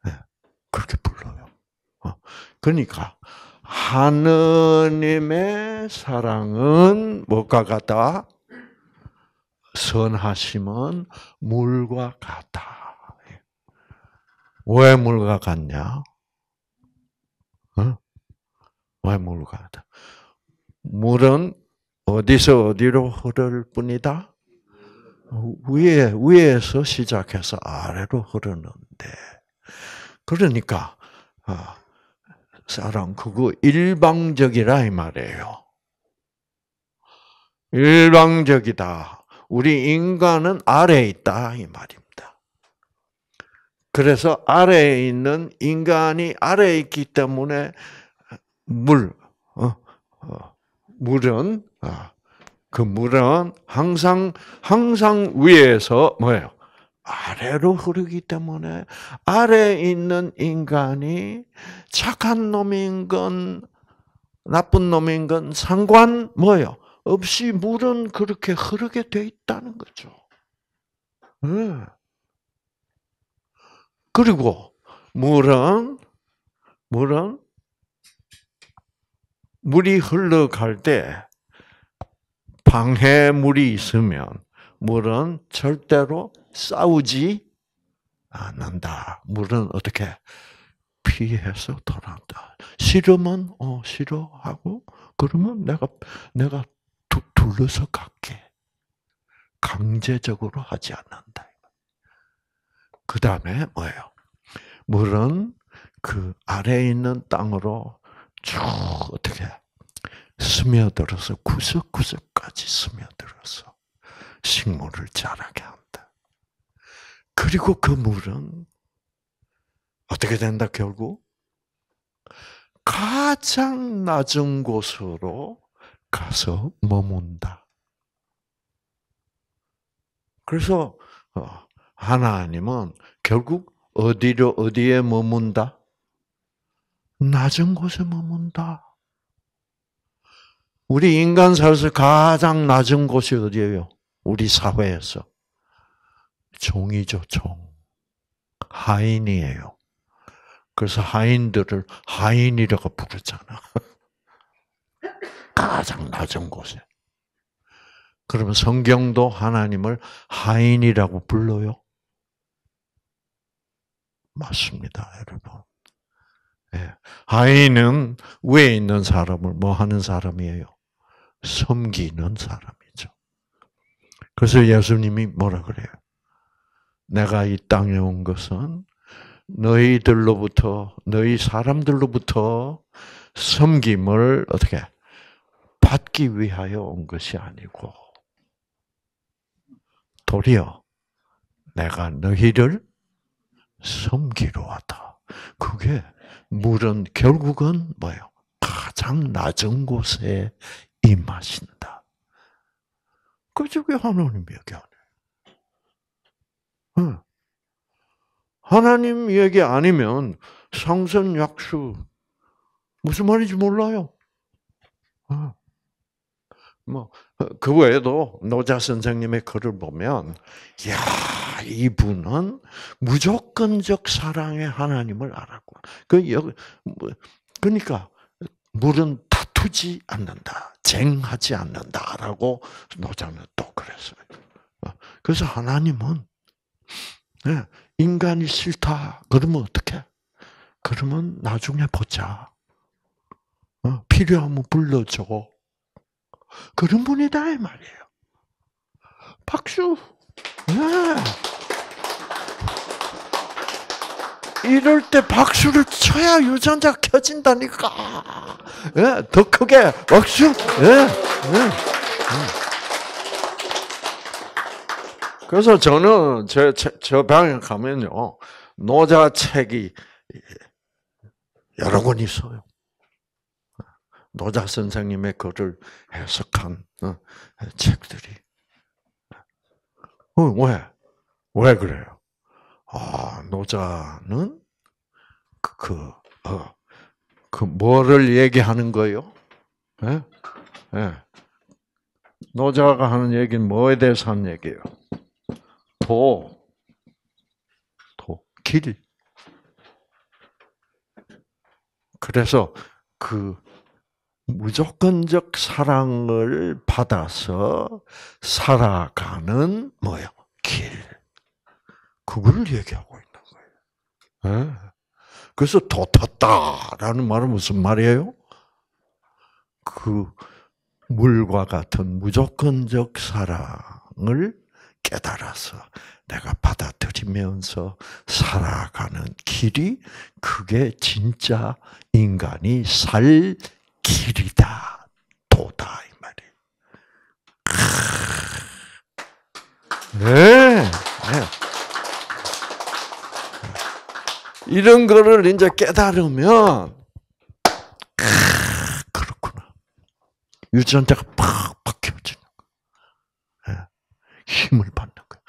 예, 그렇게 불러요. 어, 그러니까, 하느님의 사랑은 뭐가 같다? 선하심은 물과 같다. 예. 왜 물과 같냐? 어? 왜 물과 같다? 물은 어디서 어디로 흐를 뿐이다? 위에 위에서 시작해서 아래로 흐르는데 그러니까 아, 사랑 그거 일방적이라 이 말이에요. 일방적이다. 우리 인간은 아래에 있다 이 말입니다. 그래서 아래에 있는 인간이 아래에 있기 때문에 물, 어, 어, 물은 어, 그 물은 항상 항상 위에서 뭐예요? 아래로 흐르기 때문에 아래에 있는 인간이 착한 놈인 건 나쁜 놈인 건 상관 뭐예요? 없이 물은 그렇게 흐르게 돼 있다는 거죠. 예. 그리고 물은 물은 물이 흘러갈 때 방해물이 있으면 물은 절대로 싸우지 않는다. 물은 어떻게 피해서 돌아온다. 싫으면 어 싫어하고 그러면 내가 내가 두, 둘러서 갈게. 강제적으로 하지 않는다. 그 다음에 뭐예요? 물은 그 아래에 있는 땅으로 쭉 어떻게 해? 스며들어서 구석구석까지 스며들어서 식물을 자라게 한다. 그리고 그 물은 어떻게 된다, 결국? 가장 낮은 곳으로 가서 머문다. 그래서 어, 하나님은 결국 어디로 어디에 머문다? 낮은 곳에 머문다. 우리 인간 사회에서 가장 낮은 곳이 어디예요? 우리 사회에서. 종이죠, 종. 하인이에요. 그래서 하인들을 하인이라고 부르잖아. 가장 낮은 곳에. 그러면 성경도 하나님을 하인이라고 불러요? 맞습니다, 여러분. 예. 하인은 위에 있는 사람을 뭐 하는 사람이에요? 섬기는 사람이죠. 그래서 예수님이 뭐라 그래요? 내가 이 땅에 온 것은 너희들로부터 너희 사람들로부터 섬김을 어떻게 받기 위하여 온 것이 아니고 도리어 내가 너희를 섬기로 왔다. 그게 물은 결국은 뭐예요? 가장 낮은 곳에 임하신다. 그 저게 하나님 얘기 아니에요. 어. 하나님 얘기 아니면 상선 약수 무슨 말인지 몰라요. 어. 뭐그 외에도 노자 선생님의 글을 보면 야 이분은 무조건적 사랑의 하나님을 알았구나. 그 여, 뭐, 그니까 물은 다투지 않는다. 쟁하지 않는다라고 노자는 또 그랬어요. 어? 그래서 하나님은 예, 인간이 싫다. 그러면 어떻게? 그러면 나중에 보자. 어? 필요하면 불러줘. 그런 분이다 이 말이에요. 박수. 네. 이럴 때 박수를 쳐야 유전자 켜진다니까. 예, 더 크게 박수. 예, 예. 예. 그래서 저는 저, 저, 저 방에 가면요 노자 책이 여러 권 있어요. 노자 선생님의 글을 해석한 어, 책들이. 어, 왜? 왜 그래요? 아, 노자는 그, 그, 어, 그 뭐를 얘기하는 거요? 예? 예. 노자가 하는 얘기는 뭐에 대해서 하는 얘기예요? 도, 도, 길. 그래서 그 무조건적 사랑을 받아서 살아가는 뭐요? 길. 그걸 얘기하고 있는 거예요. 예? 그래서 도탔다라는 말은 무슨 말이에요? 그 물과 같은 무조건적 사랑을 깨달아서 내가 받아들이면서 살아가는 길이 그게 진짜 인간이 살 길이다. 도다 이 말이에요. 네. 네. 이런 거를 이제 깨달으면 크, 그렇구나. 유전자가 팍팍 켜지는 거. 예. 힘을 받는 거야.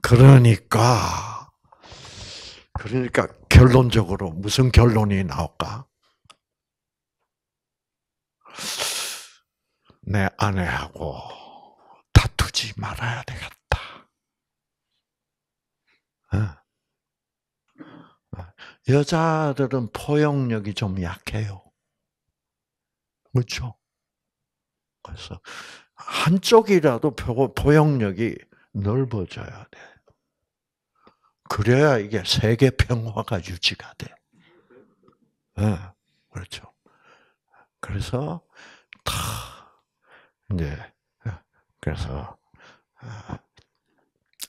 그러니까 그러니까 결론적으로 무슨 결론이 나올까? 내 아내하고 다투지 말아야 되겠다. 예. 여자들은 포용력이 좀 약해요. 그렇죠? 그래서 한쪽이라도 포용력이 넓어져야 돼. 그래야 이게 세계 평화가 유지가 돼. 네, 그렇죠. 그래서 다 이제 예, 그래서 아,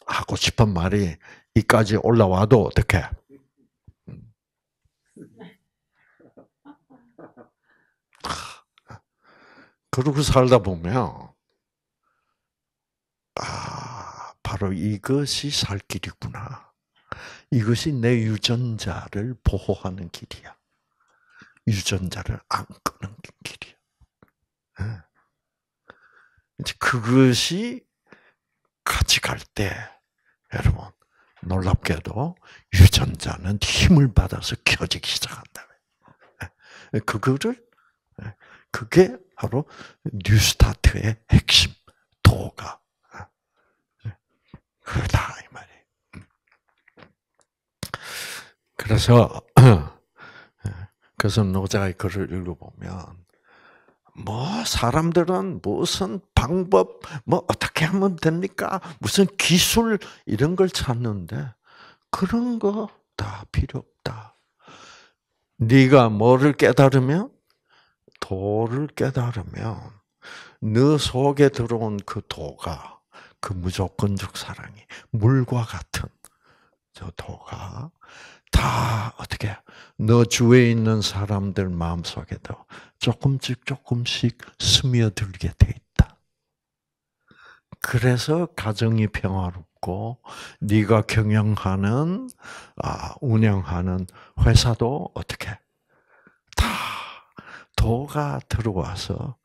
하고 싶은 말이 이까지 올라와도 어떻게 그러고 살다 보면 아 바로 이것이 살 길이구나. 이것이 내 유전자를 보호하는 길이야. 유전자를 안 끄는 길이야. 예. 이제 그것이 같이 갈 때, 여러분, 놀랍게도 유전자는 힘을 받아서 켜지기 시작한다. 예. 그거를, 예. 그게 바로 뉴스타트의 핵심 도가 그다 이 말이. 그래서 그래서 노자의 글을 읽어보면 뭐 사람들은 무슨 방법 뭐 어떻게 하면 됩니까? 무슨 기술 이런 걸 찾는데 그런 거 다 필요 없다. 네가 뭐를 깨달으면 도를 깨달으면 너 속에 들어온 그 도가 그 무조건적 사랑이 물과 같은 저 도가 다 어떻게 너 주위에 있는 사람들 마음속에도 조금씩 조금씩 스며들게 돼 있다. 그래서 가정이 평화롭고 네가 경영하는 아, 운영하는 회사도 어떻게 도가 들어와서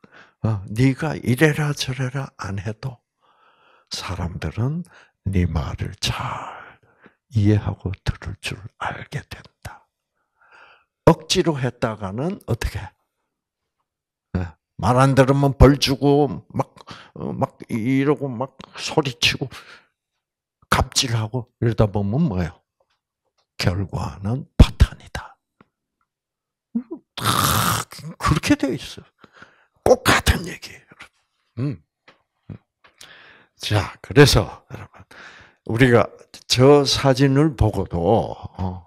어, 네가 이래라 저래라 안 해도 사람들은 네 말을 잘 이해하고 들을 줄 알게 된다. 억지로 했다가는 어떻게? 어, 말안 들으면 벌 주고 막막 어, 이러고 막 소리치고 갑질하고 이러다 보면 뭐예요? 결과는 파탄이다. 음, 그렇게 되어 있어. 꼭 같은 얘기예요. 음. 자, 그래서 여러분 우리가 저 사진을 보고도 어,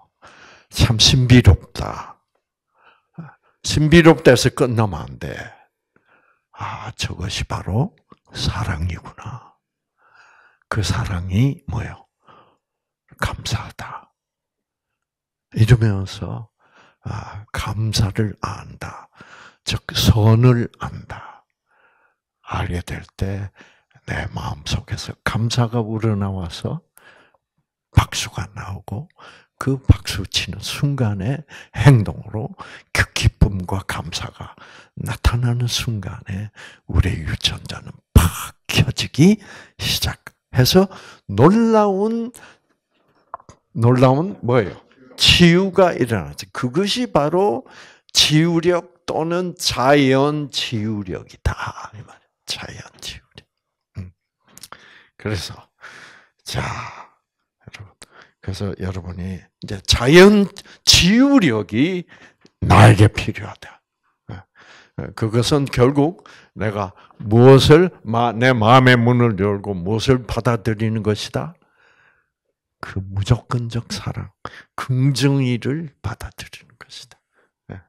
참 신비롭다. 신비롭다해서 끝나면 안 돼. 아, 저것이 바로 사랑이구나. 그 사랑이 뭐요? 감사하다. 이러면서 아, 감사를 안다. 즉, 선을 안다. 알게 될 때, 내 마음 속에서 감사가 우러나와서 박수가 나오고, 그 박수 치는 순간에 행동으로 그 기쁨과 감사가 나타나는 순간에 우리 유전자는 팍 켜지기 시작해서 놀라운, 놀라운 뭐예요? 치유가 일어나죠. 그것이 바로 치유력 또는 자연 치유력이다. 자연 치유력. 음. 그래서 자 여러분, 그래서 여러분이 이제 자연 치유력이 나에게 필요하다. 예. 예. 그것은 결국 내가 무엇을 내 마음의 문을 열고 무엇을 받아들이는 것이다. 그 무조건적 사랑, 긍정이를 받아들이는 것이다. 예,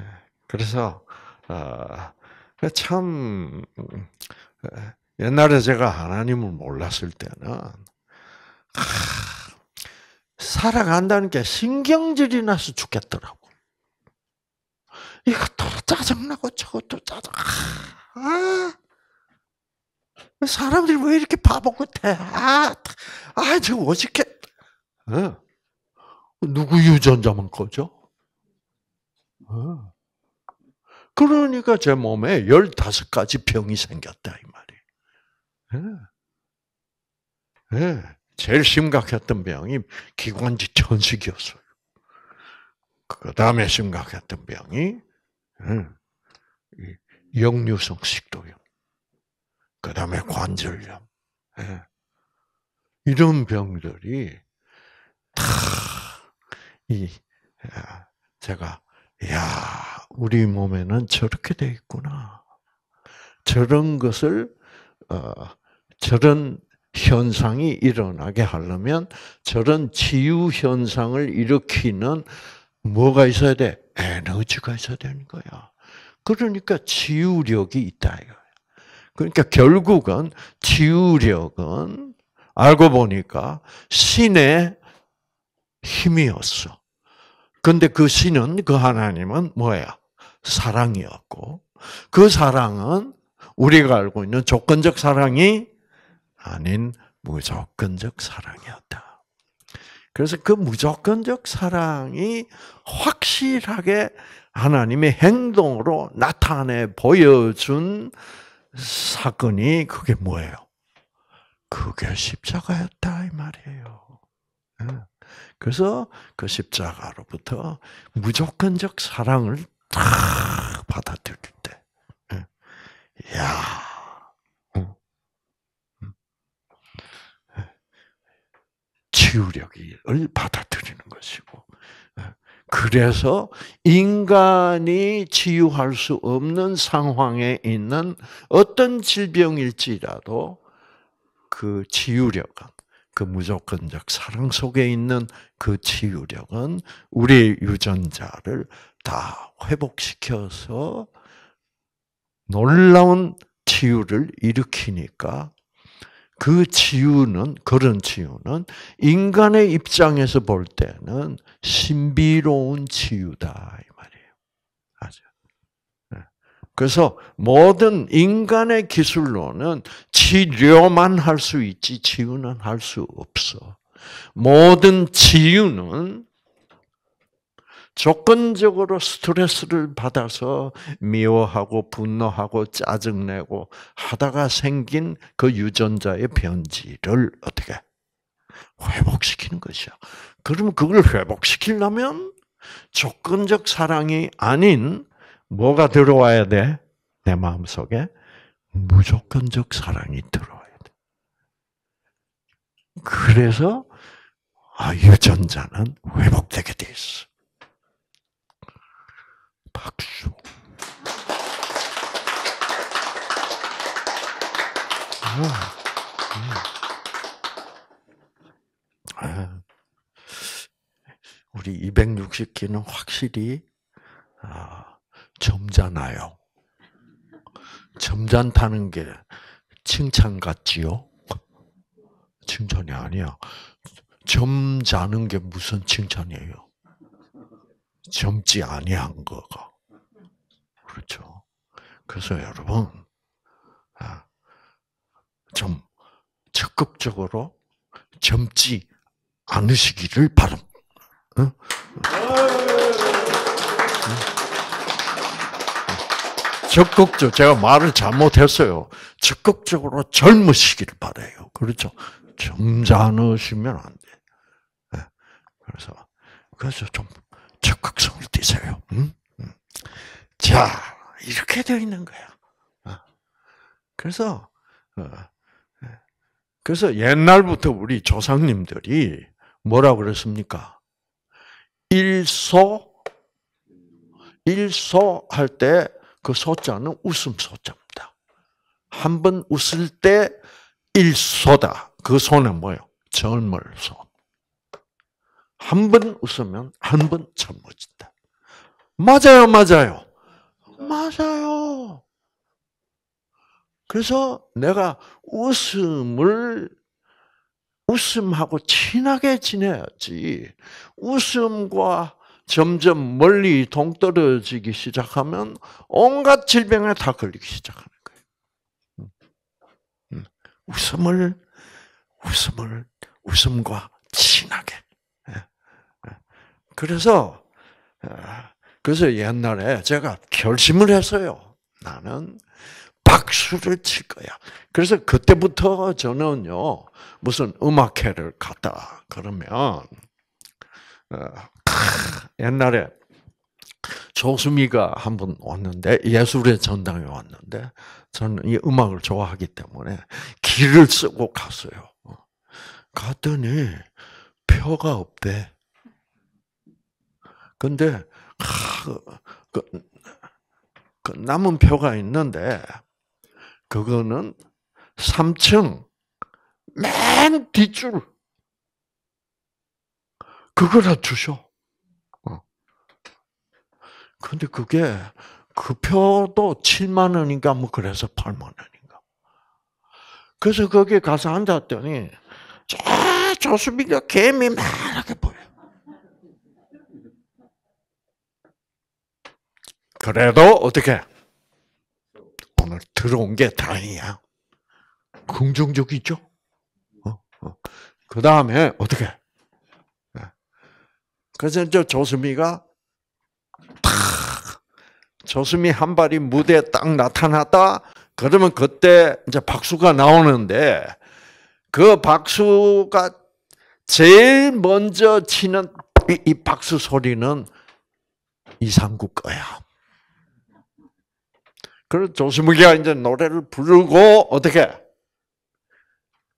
예. 그래서 아, 그러니까 참 예, 옛날에 제가 하나님을 몰랐을 때는 살아간다는 게 신경질이 나서 죽겠더라고. 이것도 짜증나고 저것도 짜증. 아. 사람들이 왜 이렇게 바보 같아? 아, 아, 저 어저께, 네. 누구 유전자만 꺼죠 네. 어? 그러니까 제 몸에 15가지 병이 생겼다, 이 말이에요. 예. 예. 제일 심각했던 병이 기관지 천식이었어요. 그 다음에 심각했던 병이 예. 역류성 식도염, 그 다음에 관절염, 이런 병들이 다이 제가 야 우리 몸에는 저렇게 돼 있구나 저런 것을 어, 저런 현상이 일어나게 하려면 저런 치유 현상을 일으키는 뭐가 있어야 돼? 에너지가 있어야 되는 거야. 그러니까 치유력이 있다 이거야. 그러니까 결국은 치유력은 알고 보니까 신의 힘이었어. 근데 그 신은 그 하나님은 뭐야? 사랑이었고 그 사랑은 우리가 알고 있는 조건적 사랑이 아닌 무조건적 사랑이었다. 그래서 그 무조건적 사랑이 확실하게 하나님의 행동으로 나타내 보여준 사건이 그게 뭐예요? 그게 십자가였다 이 말이에요. 예. 그래서 그 십자가로부터 무조건적 사랑을 딱 받아들일 때, 예. 야. 예. 치유력을 받아들이는 것이고, 그래서 인간이 치유할 수 없는 상황에 있는 어떤 질병일지라도 그 치유력은 그 무조건적 사랑 속에 있는 그 치유력은 우리 유전자를 다 회복시켜서 놀라운 치유를 일으키니까 그 치유는 그런 치유는 인간의 입장에서 볼 때는 신비로운 치유다 이 말이에요. 아죠? 그래서 모든 인간의 기술로는 치료만 할 수 있지 치유는 할 수 없어. 모든 치유는 조건적으로 스트레스를 받아서 미워하고 분노하고 짜증내고 하다가 생긴 그 유전자의 변질을 어떻게 회복시키는 것이야. 그러면 그걸 회복시키려면 조건적 사랑이 아닌 뭐가 들어와야 돼? 내 마음 속에 무조건적 사랑이 들어와야 돼. 그래서 아, 유전자는 회복되게 돼 있어. 박수. 아, 예. 아, 우리 260기는 확실히 아, 점잖아요. 점잖다는 게 칭찬 같지요? 칭찬이 아니야. 점잖은 게 무슨 칭찬이에요? 젊지 아니한 거가. 그렇죠. 그래서 여러분, 아, 좀 적극적으로 젊지 않으시기를 바랍니다. 적극적, 제가 말을 잘못했어요. 적극적으로 젊으시길 바래요. 그렇죠? 점잖으시면 안 돼. 예. 그래서, 그래서 좀 적극성을 띠세요. 자, 이렇게 되어 있는 거야. 어. 그래서, 어, 예. 그래서 옛날부터 우리 조상님들이 뭐라 그랬습니까? 일소, 일소 할때 그 소자는 웃음 소자입니다. 한 번 웃을 때 일소다. 그 손은 뭐예요? 젊을 손. 한번 웃으면 한번 젊어진다. 맞아요, 맞아요. 맞아요. 그래서 내가 웃음을 웃음하고 친하게 지내야지. 웃음과 점점 멀리 동떨어지기 시작하면 온갖 질병에 다 걸리기 시작하는 거예요. 음. 음. 웃음을, 웃음을, 웃음과 친하게. 예. 예. 그래서, 아, 그래서 옛날에 제가 결심을 했어요. 나는 박수를 칠 거야. 그래서 그때부터 저는요, 무슨 음악회를 갔다, 그러면, 어, 옛날에 조수미가 한번 왔는데 예술의 전당에 왔는데 저는 이 음악을 좋아하기 때문에 길을 쓰고 갔어요. 어. 갔더니 표가 없대. 근데 아, 그, 그 남은 표가 있는데 그거는 3층 맨 뒷줄 그거라 주셔. 근데 그게 그 표도 7만 원인가 뭐 그래서 8만 원인가. 그래서 거기 가서 앉았더니 저수비가 개미 많게 보여. 그래도 어떻게 오늘 들어온 게 다행이야. 긍정적이죠. 어, 어. 그 다음에 어떻게? 네. 그래서 저 조수미가 조수미 한 발이 무대에 딱 나타났다. 그러면 그때 이제 박수가 나오는데 그 박수가 제일 먼저 치는 이, 이 박수 소리는 이상국 거야. 그래서 조수미가 무 이제 노래를 부르고 어떻게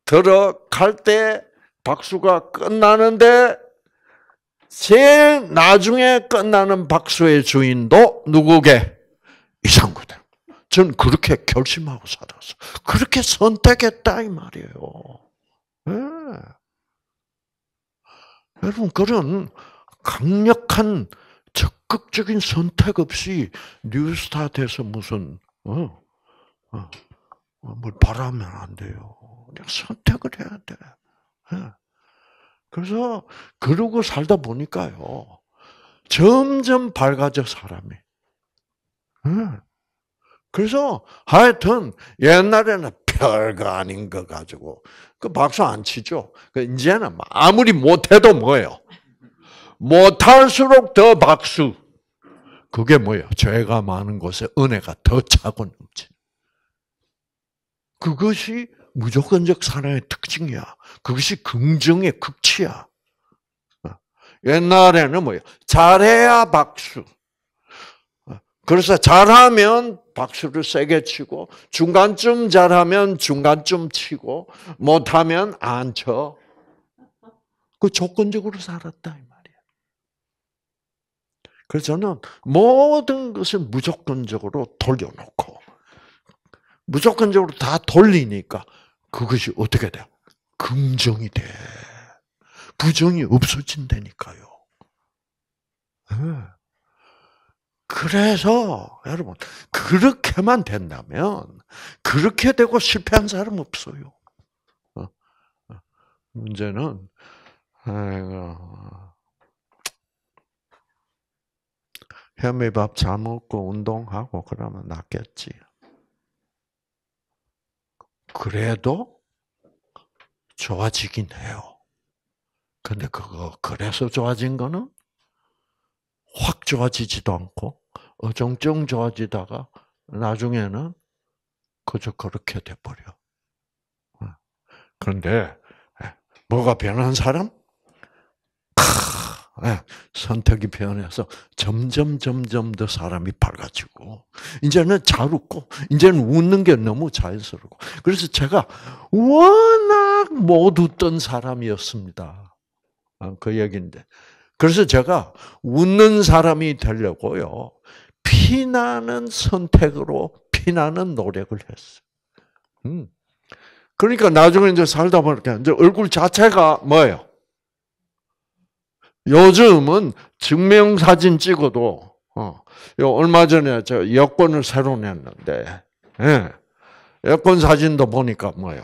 들어갈 때 박수가 끝나는데 제일 나중에 끝나는 박수의 주인도 누구게? 이상구다. 전 그렇게 결심하고 살았어. 그렇게 선택했다 이 말이에요. 네. 여러분 그런 강력한 적극적인 선택 없이 뉴스타트서 무슨 어? 어, 어, 뭘 바라면 안 돼요. 그냥 선택을 해야 돼. 네. 그래서 그러고 살다 보니까요. 점점 밝아져 사람이. 예. 그래서 하여튼 옛날에는 별거 아닌 거 가지고 그 박수 안 치죠. 그 이제는 뭐 아무리 못해도 뭐예요. 못할수록 더 박수. 그게 뭐예요? 죄가 많은 곳에 은혜가 더 차고 넘치. 그것이 무조건적 사랑의 특징이야. 그것이 긍정의 극치야. 옛날에는 뭐야? 잘해야 박수. 그래서 잘하면 박수를 세게 치고 중간쯤 잘하면 중간쯤 치고 못하면 안 쳐. 그 조건적으로 살았다 이 말이야. 그래서 저는 모든 것을 무조건적으로 돌려놓고 무조건적으로 다 돌리니까 그것이 어떻게 돼? 긍정이 돼. 부정이 없어진다니까요. 예. 그래서 여러분 그렇게만 된다면 그렇게 되고 실패한 사람 없어요. 어, 어. 문제는 아이고, 현미밥 잘 먹고 운동하고 그러면 낫겠지. 그래도 좋아지긴 해요. 근데 그거 그래서 좋아진 거는 확 좋아지지도 않고 어정쩡 좋아지다가 나중에는 그저 그렇게 돼버려. 어. 그런데 예, 뭐가 변한 사람? 예, 선택이 변해서 점점 점점 더 사람이 밝아지고 이제는 잘 웃고 이제는 웃는 게 너무 자연스럽고 그래서 제가 워낙 못 웃던 사람이었습니다. 어, 그 얘기인데 그래서 제가 웃는 사람이 되려고요 피나는 선택으로 피나는 노력을 했어요. 음. 그러니까 나중에 이제 살다 보니까 이제 얼굴 자체가 뭐예요? 요즘은 증명사진 찍어도, 어, 얼마 전에 저 여권을 새로 냈는데, 예. 여권 사진도 보니까 뭐요?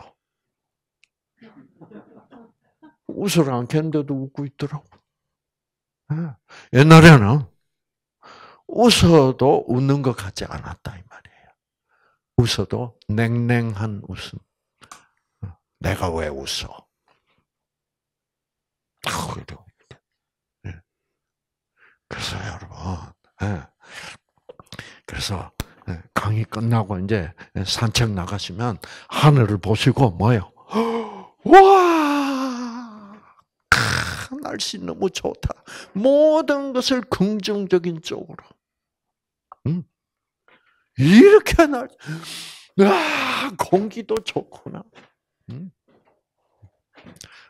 웃으라 않겠는데도 웃고 있더라고. 예. 옛날에는 웃어도 웃는 것 같지 않았다, 이 말이에요. 웃어도 냉랭한 웃음. 어, 내가 왜 웃어? 아, 그래도 그래서 여러분, 예. 그래서 예, 강의 끝나고 이제 산책 나가시면 하늘을 보시고 뭐요? 와! 크, 날씨 너무 좋다. 모든 것을 긍정적인 쪽으로. 음. 이렇게 날, 아, 공기도 좋구나. 음.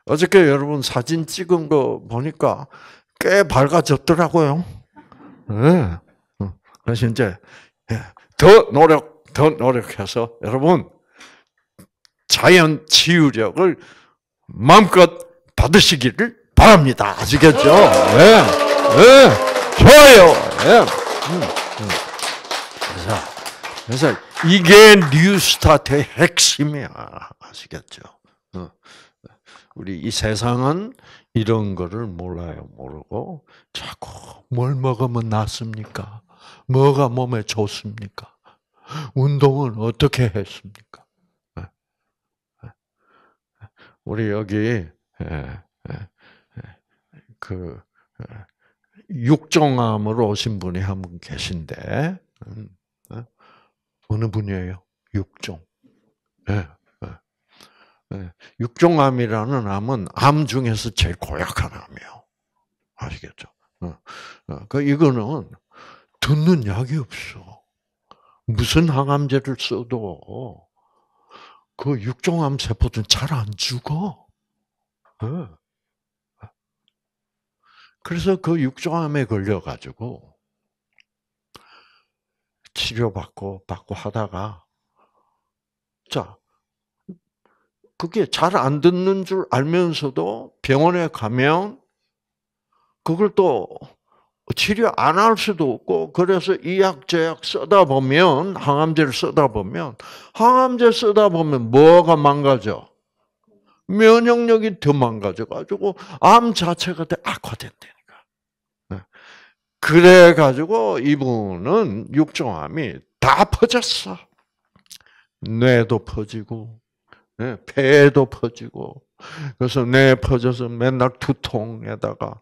어저께 여러분 사진 찍은 거 보니까 꽤 밝아졌더라고요. 네. 그래서 이제 예, 더 노력, 더 노력해서 여러분 자연 치유력을 마음껏 받으시기를 바랍니다. 아시겠죠? 네. 네. 좋아요. 네. 그 그래서 이게 뉴스타트의 핵심이야. 아시겠죠? 어. 우리 이 세상은 이런 거를 몰라요. 모르고 자꾸 뭘 먹으면 낫습니까? 뭐가 몸에 좋습니까? 운동은 어떻게 했습니까? 예, 예, 예. 우리 여기 그 육종암으로 오신 분이 한 분 계신데 음, 어느 분이에요? 육종. 예, 육종암이라는 암은 암 중에서 제일 고약한 암이에요. 아시겠죠? 어, 어, 그 이거는 듣는 약이 없어. 무슨 항암제를 써도 그 육종암 세포들은 잘 안 죽어. 예. 그래서 그 육종암에 걸려가지고 치료받고 받고 하다가 자 그게 잘 안 듣는 줄 알면서도 병원에 가면 그걸 또 치료 안 할 수도 없고 그래서 이약저약 쓰다 보면 항암제를 쓰다 보면 항암제 쓰다 보면 뭐가 망가져? 면역력이 더 망가져가지고 암 자체가 더 악화된다니까. 네. 그래가지고 이분은 육종암이 다 퍼졌어. 뇌도 퍼지고 네, 배에도 퍼지고 그래서 뇌에 퍼져서 맨날 두통에다가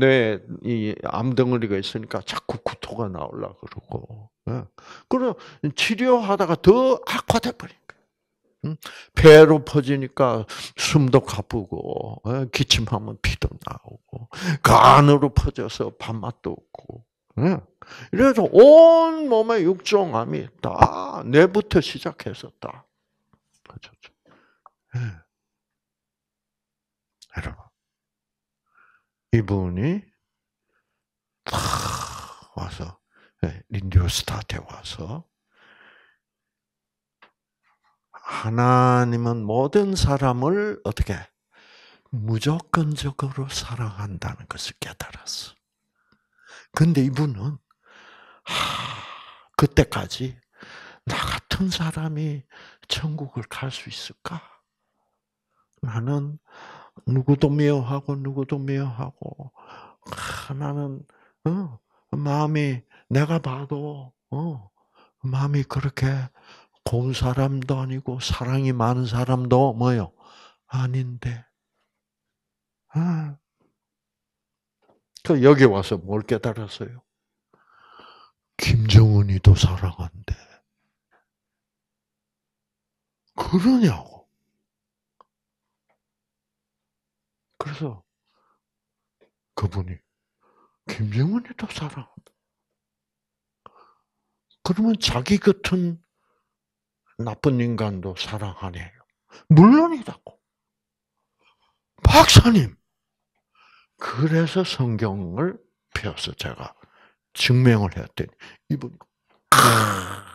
뇌에 이 암덩어리가 있으니까 자꾸 구토가 나올라 그러고 네. 그래 치료하다가 더 악화돼 버리니까요 폐로 음, 퍼지니까 숨도 가쁘고 네, 기침하면 피도 나오고 간으로 퍼져서 밥맛도 없고 이래서 온 몸에 육종암이 다 뇌부터 시작했었다. 네. 여러분, 이분이 다 와서 네, 린디오스타트에 와서 하나님은 모든 사람을 어떻게 무조건적으로 사랑한다는 것을 깨달았어. 근데 이분은 하, 그때까지 나 같은 사람이 천국을 갈 수 있을까? 나는 누구도 미워하고 누구도 미워하고 아, 나는 어, 마음이 내가 봐도 어, 마음이 그렇게 고운 사람도 아니고 사랑이 많은 사람도 뭐요 아닌데 아. 그 여기 와서 뭘 깨달았어요? 김정은이도 사랑한대. 그러냐고. 그래서 그분이 김정은이도 사랑한다. 그러면 자기 같은 나쁜 인간도 사랑하네요. 물론이라고. 박사님! 그래서 성경을 펴서 제가 증명을 했더니, 이분, 아!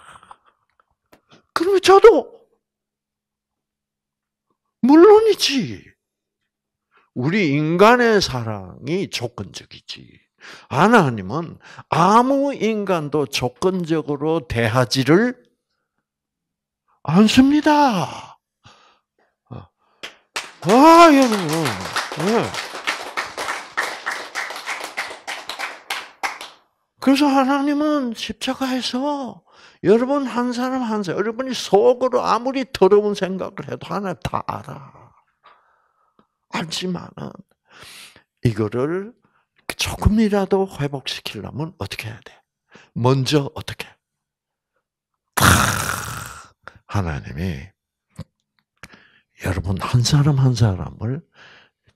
그러면 저도, 물론이지. 우리 인간의 사랑이 조건적이지. 하나님은 아무 인간도 조건적으로 대하지를 않습니다. 어. 아, 여러분. 네. 예. 그래서 하나님은 십자가에서 여러분 한 사람 한 사람, 여러분이 속으로 아무리 더러운 생각을 해도 하나님 다 알아. 알지만은 이거를 조금이라도 회복시키려면 어떻게 해야 돼? 먼저 어떻게? 하나님이 여러분 한 사람 한 사람을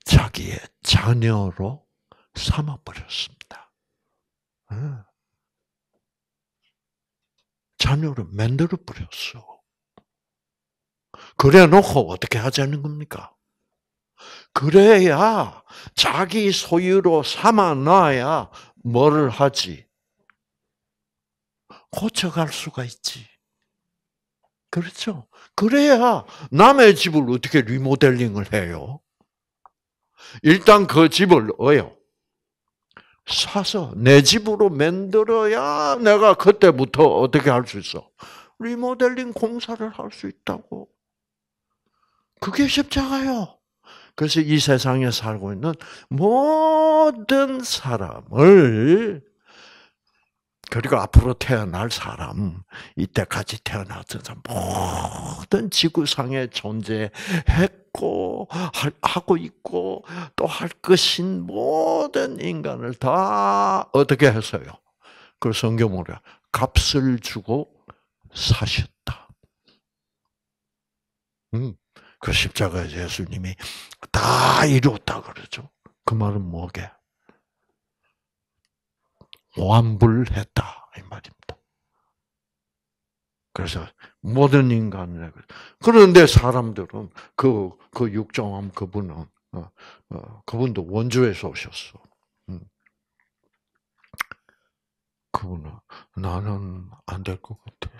자기의 자녀로 삼아 버렸습니다. 자녀로 만들어 버렸어. 그래 놓고 어떻게 하자는 겁니까? 그래야 자기 소유로 삼아놔야 뭐를 하지? 고쳐갈 수가 있지. 그렇죠? 그래야 남의 집을 어떻게 리모델링을 해요? 일단 그 집을 어요? 사서 내 집으로 만들어야 내가 그때부터 어떻게 할 수 있어? 리모델링 공사를 할 수 있다고. 그게 쉽잖아요 그래서 이 세상에 살고 있는 모든 사람을 그리고 앞으로 태어날 사람, 이때까지 태어났던 사람, 모든 지구상에 존재했고, 하고 있고, 또 할 것인 모든 인간을 다 어떻게 했어요? 그 성경으로 값을 주고 사셨다. 음. 그 십자가에 예수님이 다 이루었다 그러죠. 그 말은 뭐게? 완불했다 이 말입니다. 그래서 모든 인간을 그, 그런데 사람들은 그그 그 육정함 그분은 어, 어, 그분도 원주에서 오셨어. 음. 그분은 나는 안될것 같아.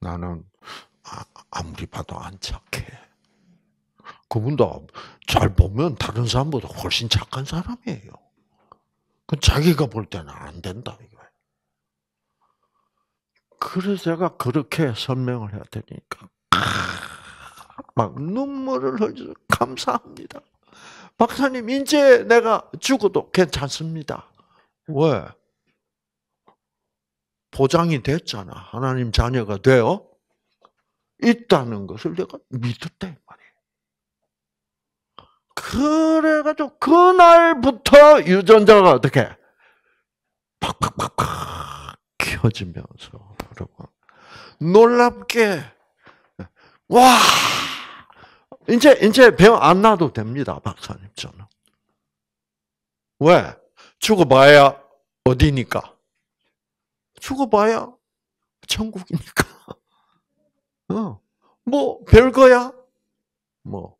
나는 아, 아무리 봐도 안 착해. 그분도 잘 보면 다른 사람보다 훨씬 착한 사람이에요. 그 자기가 볼 때는 안 된다 그래서 제가 그렇게 설명을 해야 되니까 막 눈물을 흘려 감사합니다. 박사님 이제 내가 죽어도 괜찮습니다. 왜? 보장이 됐잖아. 하나님 자녀가 돼요. 있다는 것을 내가 믿었다 이 말이에요. 그래가지고 그날부터 유전자가 어떻게 팍팍팍팍 켜지면서 여러분 놀랍게 와 이제 이제 병안 나도 됩니다 박사님 저는 왜 죽어봐야 어디니까 죽어봐야 천국이니까 어, 뭐별 거야? 뭐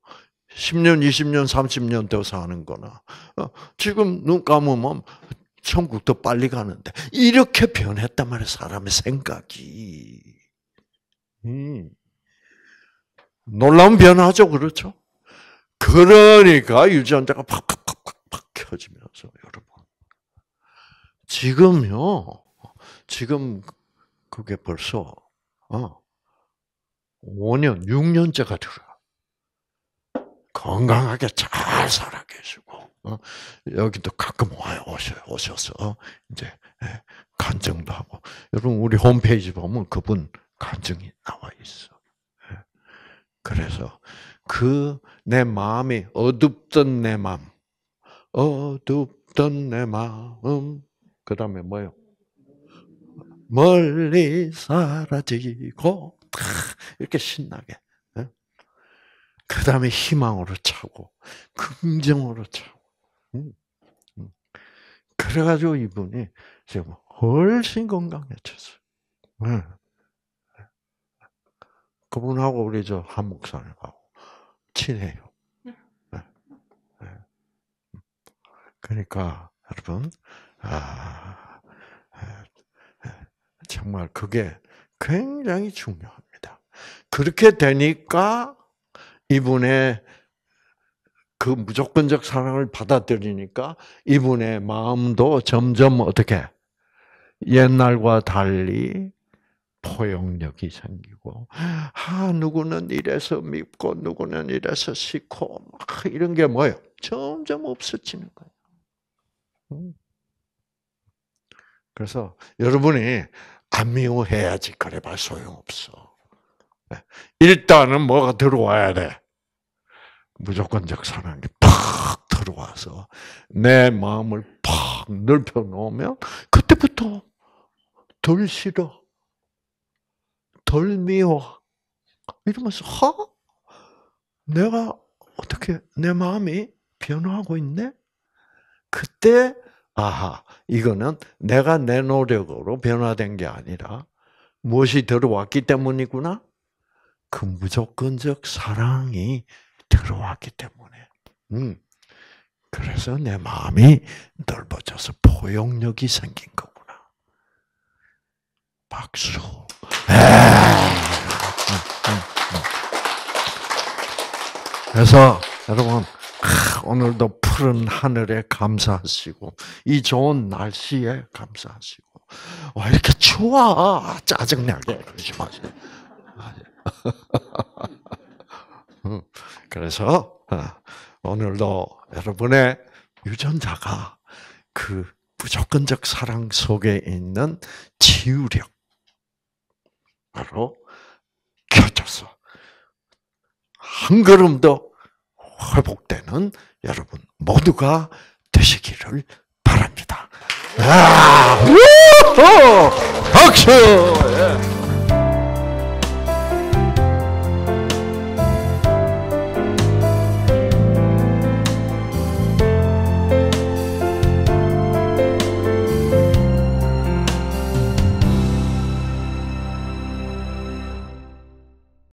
10년, 20년, 30년 더 사는 거나 어, 지금 눈 감으면 천국 더 빨리 가는데 이렇게 변했단 말이야 사람의 생각이. 음. 놀라운 변화죠, 그렇죠? 그러니까 유전자가 팍팍팍팍 켜지면서 여러분 지금요 지금 그게 벌써 어. 5년, 6년째가 들어요. 건강하게 잘 살아 계시고, 어? 여기도 가끔 와요, 오셔 오셔서, 어, 이제, 예, 간증도 하고. 여러분, 우리 홈페이지 보면 그분 간증이 나와 있어. 예. 그래서, 그, 내 마음이 어둡던 내 마음, 어둡던 내 마음, 그 다음에 뭐요? 멀리 사라지고, 이렇게 신나게. 예? 그 다음에 희망으로 차고, 긍정으로 차고. 음, 음. 그래가지고 이분이 지금 뭐 훨씬 건강해졌어요. 예. 그분하고 우리 저 한목사님하고 친해요. 예. 그러니까 여러분, 아, 정말 그게 굉장히 중요합니다. 그렇게 되니까 이분의 그 무조건적 사랑을 받아들이니까 이분의 마음도 점점 어떻게 옛날과 달리 포용력이 생기고 아 누구는 이래서 밉고 누구는 이래서 싫고 막 이런 게 뭐예요? 점점 없어지는 거예요. 음. 그래서 여러분이 안 미워해야지 그래봐 소용없어. 일단은 뭐가 들어와야 돼? 무조건적 사랑이 팍 들어와서 내 마음을 팍 넓혀 놓으면 그때부터 덜 싫어, 덜 미워 이러면서 허? 내가 어떻게 내 마음이 변화하고 있네? 그때 아하 이거는 내가 내 노력으로 변화된 게 아니라 무엇이 들어왔기 때문이구나. 그 무조건적 사랑이 들어왔기 때문에. 음. 그래서 내 마음이 넓어져서 포용력이 생긴 거구나. 박수. 그래서 여러분 오늘도 푸른 하늘에 감사하시고 이 좋은 날씨에 감사하시고 와 이렇게 추워 짜증나게 네, 그러지 마세요. 아, 네. 음, 그래서 어, 오늘도 여러분의 유전자가 그 무조건적 사랑 속에 있는 치유력 바로 켜졌어한 걸음 더 회복되는 여러분 모두가 되시기를 바랍니다. 아, 박수! 예.